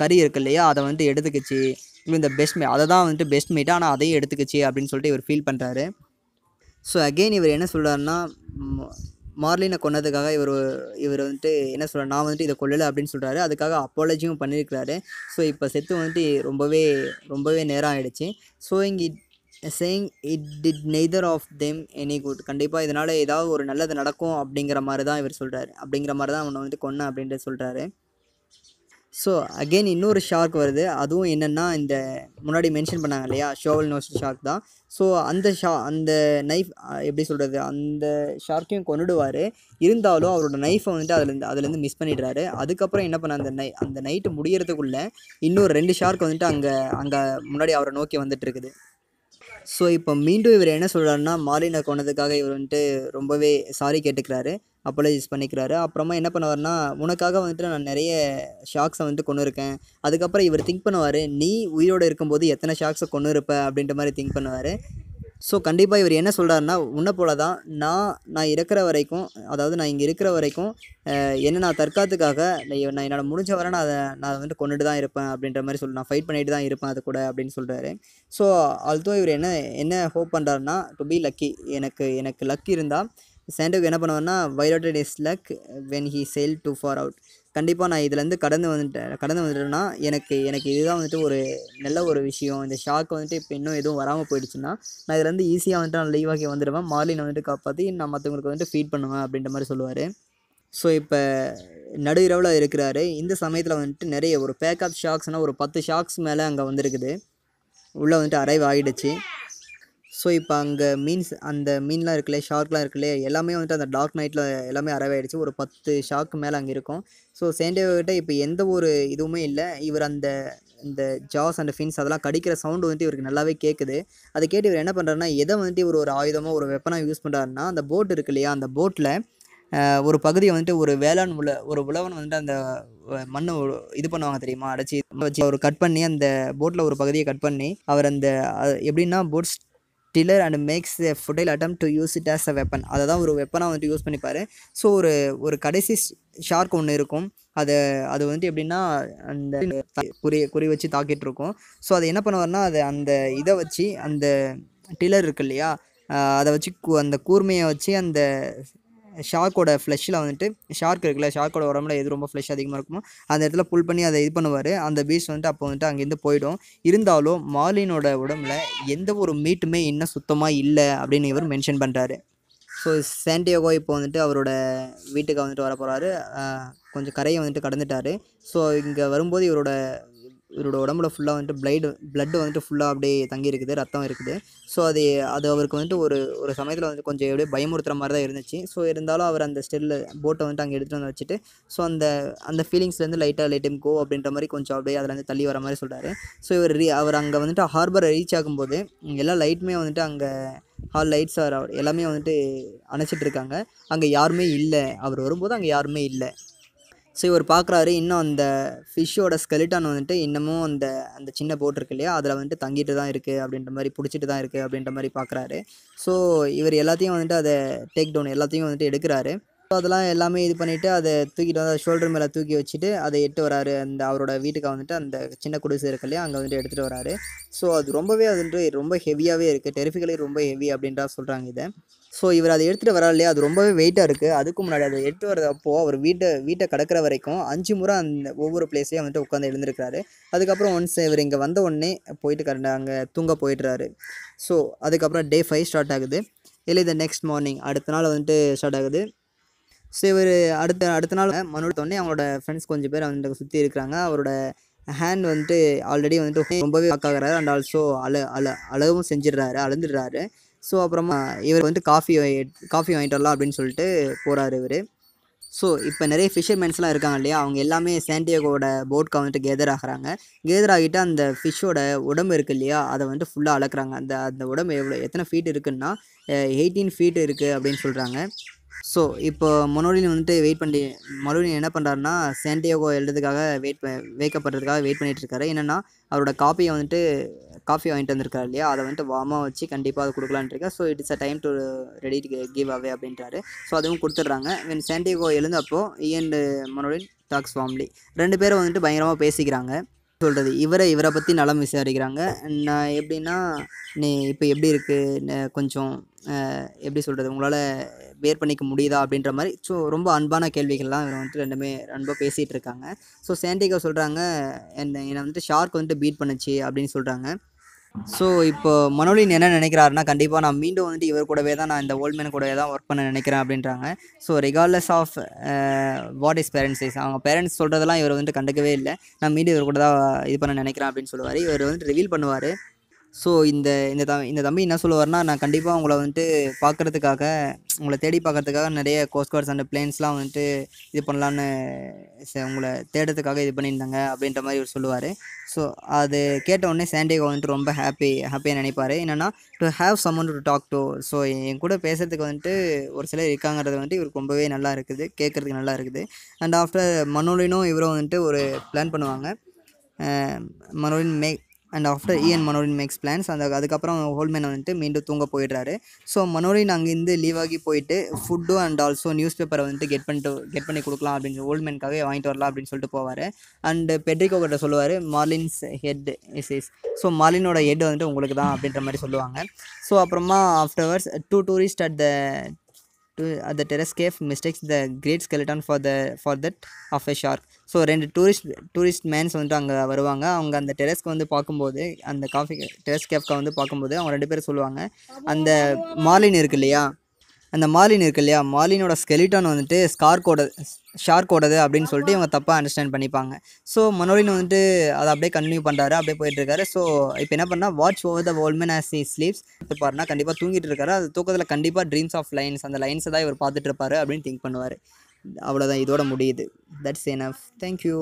கறி இருக்கு இல்லையா அதை வந்துட்டு எடுத்துக்கிச்சு இந்த பெஸ்ட் மே அதை தான் வந்துட்டு பெஸ்ட் மீட்டாக ஆனால் அதையும் எடுத்துக்கிச்சு அப்படின்னு சொல்லிட்டு இவர் ஃபீல் பண்ணுறாரு ஸோ அகெயின் இவர் என்ன சொல்கிறாருன்னா மார்லினை கொன்னதுக்காக இவர் இவர் வந்துட்டு என்ன சொல்கிறார் நான் வந்துட்டு இதை கொல்லலை அப்படின்னு சொல்கிறாரு அதுக்காக அப்பாலஜியும் பண்ணியிருக்கிறாரு ஸோ இப்போ செத்து வந்துட்டு ரொம்பவே ரொம்பவே நேரம் ஆகிடுச்சு ஸோ இங்கே saying it did neither of them any good கண்டிப்பாக இதனால் ஏதாவது ஒரு நல்லது நடக்கும் அப்படிங்கிற மாதிரி தான் இவர் சொல்கிறாரு அப்படிங்கிற மாதிரி தான் அவனை வந்து கொன்ன அப்படின்ட்டு சொல்கிறாரு ஸோ அகெயின் இன்னொரு ஷார்க் வருது அதுவும் என்னென்னா இந்த முன்னாடி மென்ஷன் பண்ணாங்க இல்லையா ஷோவல் நோஸ் ஷார்க் தான் ஸோ அந்த ஷா அந்த நைஃப் எப்படி சொல்கிறது அந்த ஷார்க்கையும் கொண்டுடுவார் இருந்தாலும் அவரோட நைஃபை வந்துட்டு அதுலேருந்து அதுலேருந்து மிஸ் பண்ணிடுறாரு அதுக்கப்புறம் என்ன பண்ண அந்த நை அந்த நைட்டு முடியறதுக்குள்ளே இன்னொரு ரெண்டு ஷார்க் வந்துட்டு அங்கே அங்கே முன்னாடி அவரை நோக்கி வந்துட்டு இருக்குது ஸோ இப்போ மீண்டும் இவர் என்ன சொல்கிறாருன்னா மாலினை கொண்டதுக்காக இவர் வந்துட்டு ரொம்பவே சாரி கேட்டுக்கிறாரு அப்பாலஜைஸ் பண்ணிக்கிறாரு அப்புறமா என்ன பண்ணுவார்னா உனக்காக வந்துட்டு நான் நிறைய ஷாக்ஸை வந்துட்டு கொண்டு இருக்கேன் அதுக்கப்புறம் இவர் திங்க் பண்ணுவார் நீ உயிரோடு இருக்கும்போது எத்தனை ஷாக்ஸை கொண்டு இருப்ப அப்படின்ற மாதிரி திங்க் பண்ணுவார் ஸோ கண்டிப்பாக இவர் என்ன சொல்கிறாருன்னா உன்னை போல தான் நான் நான் இருக்கிற வரைக்கும் அதாவது நான் இங்கே இருக்கிற வரைக்கும் என்ன நான் தற்காத்துக்காக நான் என்னால் முடிஞ்ச வரை நான் அதை நான் வந்துட்டு கொண்டுட்டு தான் இருப்பேன் அப்படின்ற மாதிரி சொல்லி நான் ஃபைட் பண்ணிட்டு தான் இருப்பேன் அது கூட அப்படின்னு சொல்கிறாரு ஸோ ஆல்தோ இவர் என்ன என்ன ஹோப் பண்ணுறாருன்னா டு பி லக்கி எனக்கு எனக்கு லக் இருந்தால் சாண்டோக்கு என்ன பண்ணுவேன்னா violated his luck when he sail too far out கண்டிப்பாக நான் இதுலேருந்து கடந்து வந்துட்டேன் கடந்து வந்துட்டேன்னா எனக்கு எனக்கு இதுதான் வந்துட்டு ஒரு நல்ல ஒரு விஷயம் இந்த ஷாக் வந்துட்டு இப்போ இன்னும் எதுவும் வராமல் போயிடுச்சுன்னா நான் இதுலேருந்து ஈஸியாக வந்துட்டு நான் லீவாகி வந்துடுவேன் மார்லின் வந்துட்டு காப்பாற்றி நான் மற்றவங்களுக்கு வந்துட்டு ஃபீட் பண்ணுவேன் அப்படின்ற மாதிரி சொல்லுவார் ஸோ இப்போ நடு இரவில் இருக்கிறாரு இந்த சமயத்தில் வந்துட்டு நிறைய ஒரு பேக்கப் ஷாக்ஸ்னால் ஒரு பத்து ஷாக்ஸ் மேலே அங்கே வந்திருக்குது உள்ளே வந்துட்டு அரைவ் ஆகிடுச்சு ஸோ இப்போ அங்கே மீன்ஸ் அந்த மீன்லாம் இருக்குல்ல ஷார்க்லாம் இருக்குல்ல எல்லாமே வந்துட்டு அந்த டார்க் நைட்டில் எல்லாமே அரவாயிடுச்சு ஒரு பத்து ஷார்க்கு மேலே அங்கே இருக்கும் ஸோ சேண்டியோகிட்ட இப்போ எந்த ஒரு இதுவுமே இல்லை இவர் அந்த இந்த ஜாஸ் அண்ட் ஃபின்ஸ் அதெல்லாம் கடிக்கிற சவுண்டு வந்துட்டு இவருக்கு நல்லாவே கேட்குது அதை கேட்டு இவர் என்ன பண்ணுறாருன்னா எதை வந்துட்டு இவர் ஒரு ஆயுதமாக ஒரு வெப்பனாக யூஸ் பண்ணுறாருன்னா அந்த போட் இருக்கு இல்லையா அந்த போட்டில் ஒரு பகுதியை வந்துட்டு ஒரு வேளாண் உல ஒரு உழவன் வந்துட்டு அந்த மண்ணை இது பண்ணுவாங்க தெரியுமா அடைச்சி வச்சு அவர் கட் பண்ணி அந்த போட்டில் ஒரு பகுதியை கட் பண்ணி அவர் அந்த எப்படின்னா boats tiller and makes a futile attempt to use it as a weapon அதை தான் ஒரு வெப்பனாக வந்துட்டு யூஸ் பண்ணிப்பார் ஸோ ஒரு ஒரு கடைசி ஷார்க் ஒன்று இருக்கும் அதை அது வந்துட்டு எப்படின்னா அந்த குறி குறி வச்சு தாக்கிட்டு இருக்கும் ஸோ அதை என்ன பண்ணுவார்னா அது அந்த இதை வச்சு அந்த டில்லர் இருக்கு இல்லையா அதை வச்சு அந்த கூர்மையை வச்சு அந்த ஷார்க்கோட ஃப்ளஷில் வந்துட்டு ஷார்க் இருக்குல்ல ஷார்க்கோட உடம்புல எது ரொம்ப ஃப்ளஷ் அதிகமாக இருக்குமோ அந்த இடத்துல புல் பண்ணி அதை இது பண்ணுவார் அந்த பீஸ் வந்துட்டு அப்போ வந்துட்டு அங்கேருந்து போயிடும் இருந்தாலும் மாலினோட உடம்புல எந்த ஒரு மீட்டுமே இன்னும் சுத்தமாக இல்லை அப்படின்னு இவர் மென்ஷன் பண்ணுறாரு ஸோ சாண்டியோகோ இப்போ வந்துட்டு அவரோட வீட்டுக்கு வந்துட்டு வர போகிறாரு கொஞ்சம் கரையை வந்துட்டு கடந்துட்டார் ஸோ இங்கே வரும்போது இவரோட இவரோட உடம்புல ஃபுல்லாக வந்துட்டு பிளைடு பிளட்டு வந்துட்டு ஃபுல்லாக அப்படியே தங்கி இருக்குது ரத்தம் இருக்குது ஸோ அது அது அவருக்கு வந்துட்டு ஒரு ஒரு சமயத்தில் வந்து கொஞ்சம் எப்படியே பயமுறுத்துற மாதிரி தான் இருந்துச்சு ஸோ இருந்தாலும் அவர் அந்த ஸ்டெல்லில் போட்டை வந்துட்டு அங்கே எடுத்துகிட்டு வந்து வச்சுட்டு ஸோ அந்த அந்த ஃபீலிங்ஸ்லேருந்து லைட்டாக லைட்டிம் கோ அப்படின்ற மாதிரி கொஞ்சம் அப்படியே அதிலேருந்து தள்ளி வர மாதிரி சொல்கிறாரு ஸோ இவர் ரீ அவர் அங்கே வந்துட்டு ஹார்பரை ரீச் ஆகும்போது எல்லா லைட்டுமே வந்துட்டு அங்கே ஹால் லைட்ஸ் எல்லாமே வந்துட்டு அணைச்சிட்ருக்காங்க அங்கே யாருமே இல்லை அவர் வரும்போது அங்கே யாருமே இல்லை ஸோ இவர் பார்க்குறாரு இன்னும் அந்த ஃபிஷ்ஷோட ஸ்கெலிட்டான் வந்துட்டு இன்னமும் அந்த அந்த சின்ன போட் இருக்கு இல்லையா அதில் வந்துட்டு தங்கிட்டு தான் இருக்குது அப்படின்ற மாதிரி பிடிச்சிட்டு தான் இருக்குது அப்படின்ற மாதிரி பார்க்குறாரு ஸோ இவர் எல்லாத்தையும் வந்துட்டு அதை டேக் டவுன் எல்லாத்தையும் வந்துட்டு எடுக்கிறாரு ஸோ அதெல்லாம் எல்லாமே இது பண்ணிவிட்டு அதை தூக்கிட்டு வந்து ஷோல்டர் மேலே தூக்கி வச்சுட்டு அதை எட்டு வராரு அந்த அவரோட வீட்டுக்கு வந்துட்டு அந்த சின்ன குடிசை இருக்கு இல்லையா அங்கே வந்துட்டு எடுத்துகிட்டு வராரு ஸோ அது ரொம்பவே அது ரொம்ப ஹெவியாகவே இருக்குது டெரிஃபிகலே ரொம்ப ஹெவி அப்படின்றா சொல்கிறாங்க இதை ஸோ இவர் அதை எடுத்துகிட்டு வரா இல்லையா அது ரொம்பவே வெயிட்டாக இருக்குது அதுக்கு முன்னாடி அதை எடுத்து வரப்போ அவர் வீட்டை வீட்டை கடக்கிற வரைக்கும் அஞ்சு முறை அந்த ஒவ்வொரு பிளேஸையும் வந்துட்டு உட்காந்து எழுந்திருக்கிறாரு அதுக்கப்புறம் ஒன்ஸ் இவர் இங்கே வந்த உடனே போயிட்டு கரெக்டாக அங்கே தூங்க போயிடுறாரு ஸோ அதுக்கப்புறம் டே ஃபைவ் ஸ்டார்ட் ஆகுது இல்லை இந்த நெக்ஸ்ட் மார்னிங் அடுத்த நாள் வந்துட்டு ஸ்டார்ட் ஆகுது ஸோ இவர் அடுத்த அடுத்த நாள் மனுடத்தோடனே அவங்களோட ஃப்ரெண்ட்ஸ் கொஞ்சம் பேர் வந்துட்டு சுற்றி இருக்கிறாங்க அவரோட ஹேண்ட் வந்துட்டு ஆல்ரெடி வந்துட்டு ரொம்பவே ஆக்காகிறாரு அண்ட் ஆல்சோ அழ அழ அழகும் செஞ்சிடுறாரு அழுந்துடுறாரு ஸோ அப்புறமா இவர் வந்து காஃபி காஃபி வாங்கிட்டு வரலாம் அப்படின்னு சொல்லிட்டு போகிறாரு இவர் ஸோ இப்போ நிறைய ஃபிஷர்மேன்ஸ்லாம் இருக்காங்க இல்லையா அவங்க எல்லாமே சாண்டியகோட போட்க்கு வந்துட்டு கேதர் ஆகிறாங்க கேதர் ஆகிட்டு அந்த ஃபிஷ்ஷோட உடம்பு இருக்குது இல்லையா அதை வந்துட்டு ஃபுல்லாக அளக்குறாங்க அந்த அந்த உடம்பு எவ்வளோ எத்தனை ஃபீட் இருக்குன்னா எயிட்டீன் ஃபீட் இருக்குது அப்படின்னு சொல்கிறாங்க ஸோ இப்போ மொனோலின் வந்துட்டு வெயிட் பண்ணி மொனோலின் என்ன பண்ணுறாருன்னா சாண்டியாகோ எழுதுறதுக்காக வெயிட் வைக்கப்படுறதுக்காக வெயிட் பண்ணிகிட்டு இருக்காரு என்னென்னா அவரோட காப்பியை வந்துட்டு காஃபி வாங்கிட்டு வந்திருக்காரு இல்லையா அதை வந்துட்டு வாமா வச்சு கண்டிப்பாக அதை கொடுக்கலான்னு இருக்கா so it's a time to ready to give away அப்படின்றாரு ஸோ அதுவும் கொடுத்துட்றாங்க வென் சாண்டியாகோ எழுந்தப்போ இஎன் மொனோலின் டாக்ஸ் ஃபார்ம்லி ரெண்டு பேரும் வந்துட்டு பயங்கரமாக பேசிக்கிறாங்க சொல்கிறது இவரை இவரை பற்றி நலம் விசாரிக்கிறாங்க நான் எப்படின்னா நீ இப்போ எப்படி இருக்குது கொஞ்சம் எப்படி சொல்கிறது உங்களால் பேர் பண்ணிக்க முடியுதா அப்படின்ற மாதிரி ஸோ ரொம்ப அன்பான கேள்விகள்லாம் இவர் வந்துட்டு ரெண்டுமே ரொம்ப பேசிகிட்டு இருக்காங்க ஸோ சேண்டிகா சொல்கிறாங்க என்னை என்னை வந்துட்டு ஷார்க் வந்துட்டு பீட் பண்ணுச்சு அப்படின்னு சொல்கிறாங்க ஸோ இப்போ மனோலின் என்ன நினைக்கிறாருன்னா கண்டிப்பாக நான் மீண்டும் வந்துட்டு இவர் கூடவே தான் நான் இந்த ஓல்ட் மேன் கூடவே தான் ஒர்க் பண்ண நினைக்கிறேன் அப்படின்றாங்க so regardless of what is parents அவங்க பேரண்ட்ஸ் சொல்கிறதெல்லாம் இவர் வந்துட்டு கண்டுக்கவே இல்லை நான் மீண்டும் இவர் கூட தான் இது பண்ண நினைக்கிறேன் அப்படின்னு சொல்லுவார் இவர் வந்துட்டு ரிவீல் பண்ணுவார் ஸோ இந்த இந்த த இந்த தம்பி என்ன சொல்லுவார்னா நான் கண்டிப்பாக உங்களை வந்துட்டு பார்க்குறதுக்காக உங்களை தேடி பார்க்குறதுக்காக நிறைய கோஸ்ட்கார்ட்ஸ் அண்ட் பிளேன்ஸ்லாம் வந்துட்டு இது பண்ணலான்னு உங்களை தேடுறதுக்காக இது பண்ணியிருந்தாங்க அப்படின்ற மாதிரி இவர் சொல்லுவார் ஸோ அது கேட்ட உடனே சாண்டியகோ வந்துட்டு ரொம்ப ஹாப்பி ஹாப்பியாக நினைப்பார் என்னென்னா to have one to talk to so என் கூட பேசுகிறதுக்கு வந்துட்டு ஒரு சிலர் இருக்காங்கிறது வந்துட்டு இவருக்கு ரொம்பவே நல்லா இருக்குது கேட்குறதுக்கு நல்லா இருக்குது அண்ட் ஆஃப்டர் மனோலினும் இவரும் வந்துட்டு ஒரு பிளான் பண்ணுவாங்க மனோலின் மேக் அண்ட் ஆஃப்டர் இஎன் மனோரின் மேக்ஸ் பிளான்ஸ் அந்த அதுக்கப்புறம் ஹோல்மேன் வந்துட்டு மீண்டும் தூங்க போயிடுறாரு ஸோ மனோரின் அங்கேருந்து லீவ் ஆகி போயிட்டு ஃபுட்டு அண்ட் ஆல்சோ நியூஸ் பேப்பரை வந்துட்டு கெட் பண்ணிட்டு கெட் பண்ணி கொடுக்கலாம் அப்படின்னு ஹோல்மேனுக்காக வாங்கிட்டு வரலாம் அப்படின்னு சொல்லிட்டு போவார் அண்டு பெட்ரிகோ கிட்ட சொல்லுவார் marlin's head is is so மார்லினோட ஹெட் வந்துட்டு உங்களுக்கு தான் அப்படின்ற மாதிரி சொல்லுவாங்க ஸோ அப்புறமா after hours two tourist at the to at the terrace cafe cafe mistakes the great skeleton for the for that of a shark so ரெண்டு டூரிஸ்ட் டூரிஸ்ட் மேன்ஸ் வந்துட்டு அங்கே வருவாங்க அவங்க அந்த டெரஸ்க்கு வந்து பார்க்கும்போது அந்த காஃபி டெரஸ் கேஃப்கா வந்து பார்க்கும்போது அவங்க ரெண்டு பேரும் சொல்லுவாங்க அந்த மாலின் இருக்கு இல்லையா அந்த மாலின் இருக்கு இல்லையா மாலினோட ஸ்கெலிட்டான் வந்துட்டு ஸ்கார்க்கோட ஷார்க்கோடது அப்படின்னு சொல்லிட்டு இவங்க தப்பாக அண்டர்ஸ்டாண்ட் பண்ணிப்பாங்க ஸோ மனோலின் வந்துட்டு அதை அப்படியே கண்டினியூ பண்ணுறாரு அப்படியே போயிட்டுருக்காரு ஸோ இப்போ என்ன பண்ணால் watch over the old man as he sleeps பாருன்னா கண்டிப்பாக தூங்கிட்டு இருக்காரு அது தூக்கத்தில் கண்டிப்பாக ட்ரீம்ஸ் ஆஃப் லைன்ஸ் அந்த லைன்ஸை தான் இவர் பார்த்துட்டு இருப்பாரு அப்படின்னு திங்க் பண்ணுவார் அவ்வளோதான் இதோட முடியுது தட்ஸ் எனஃப் தேங்க்யூ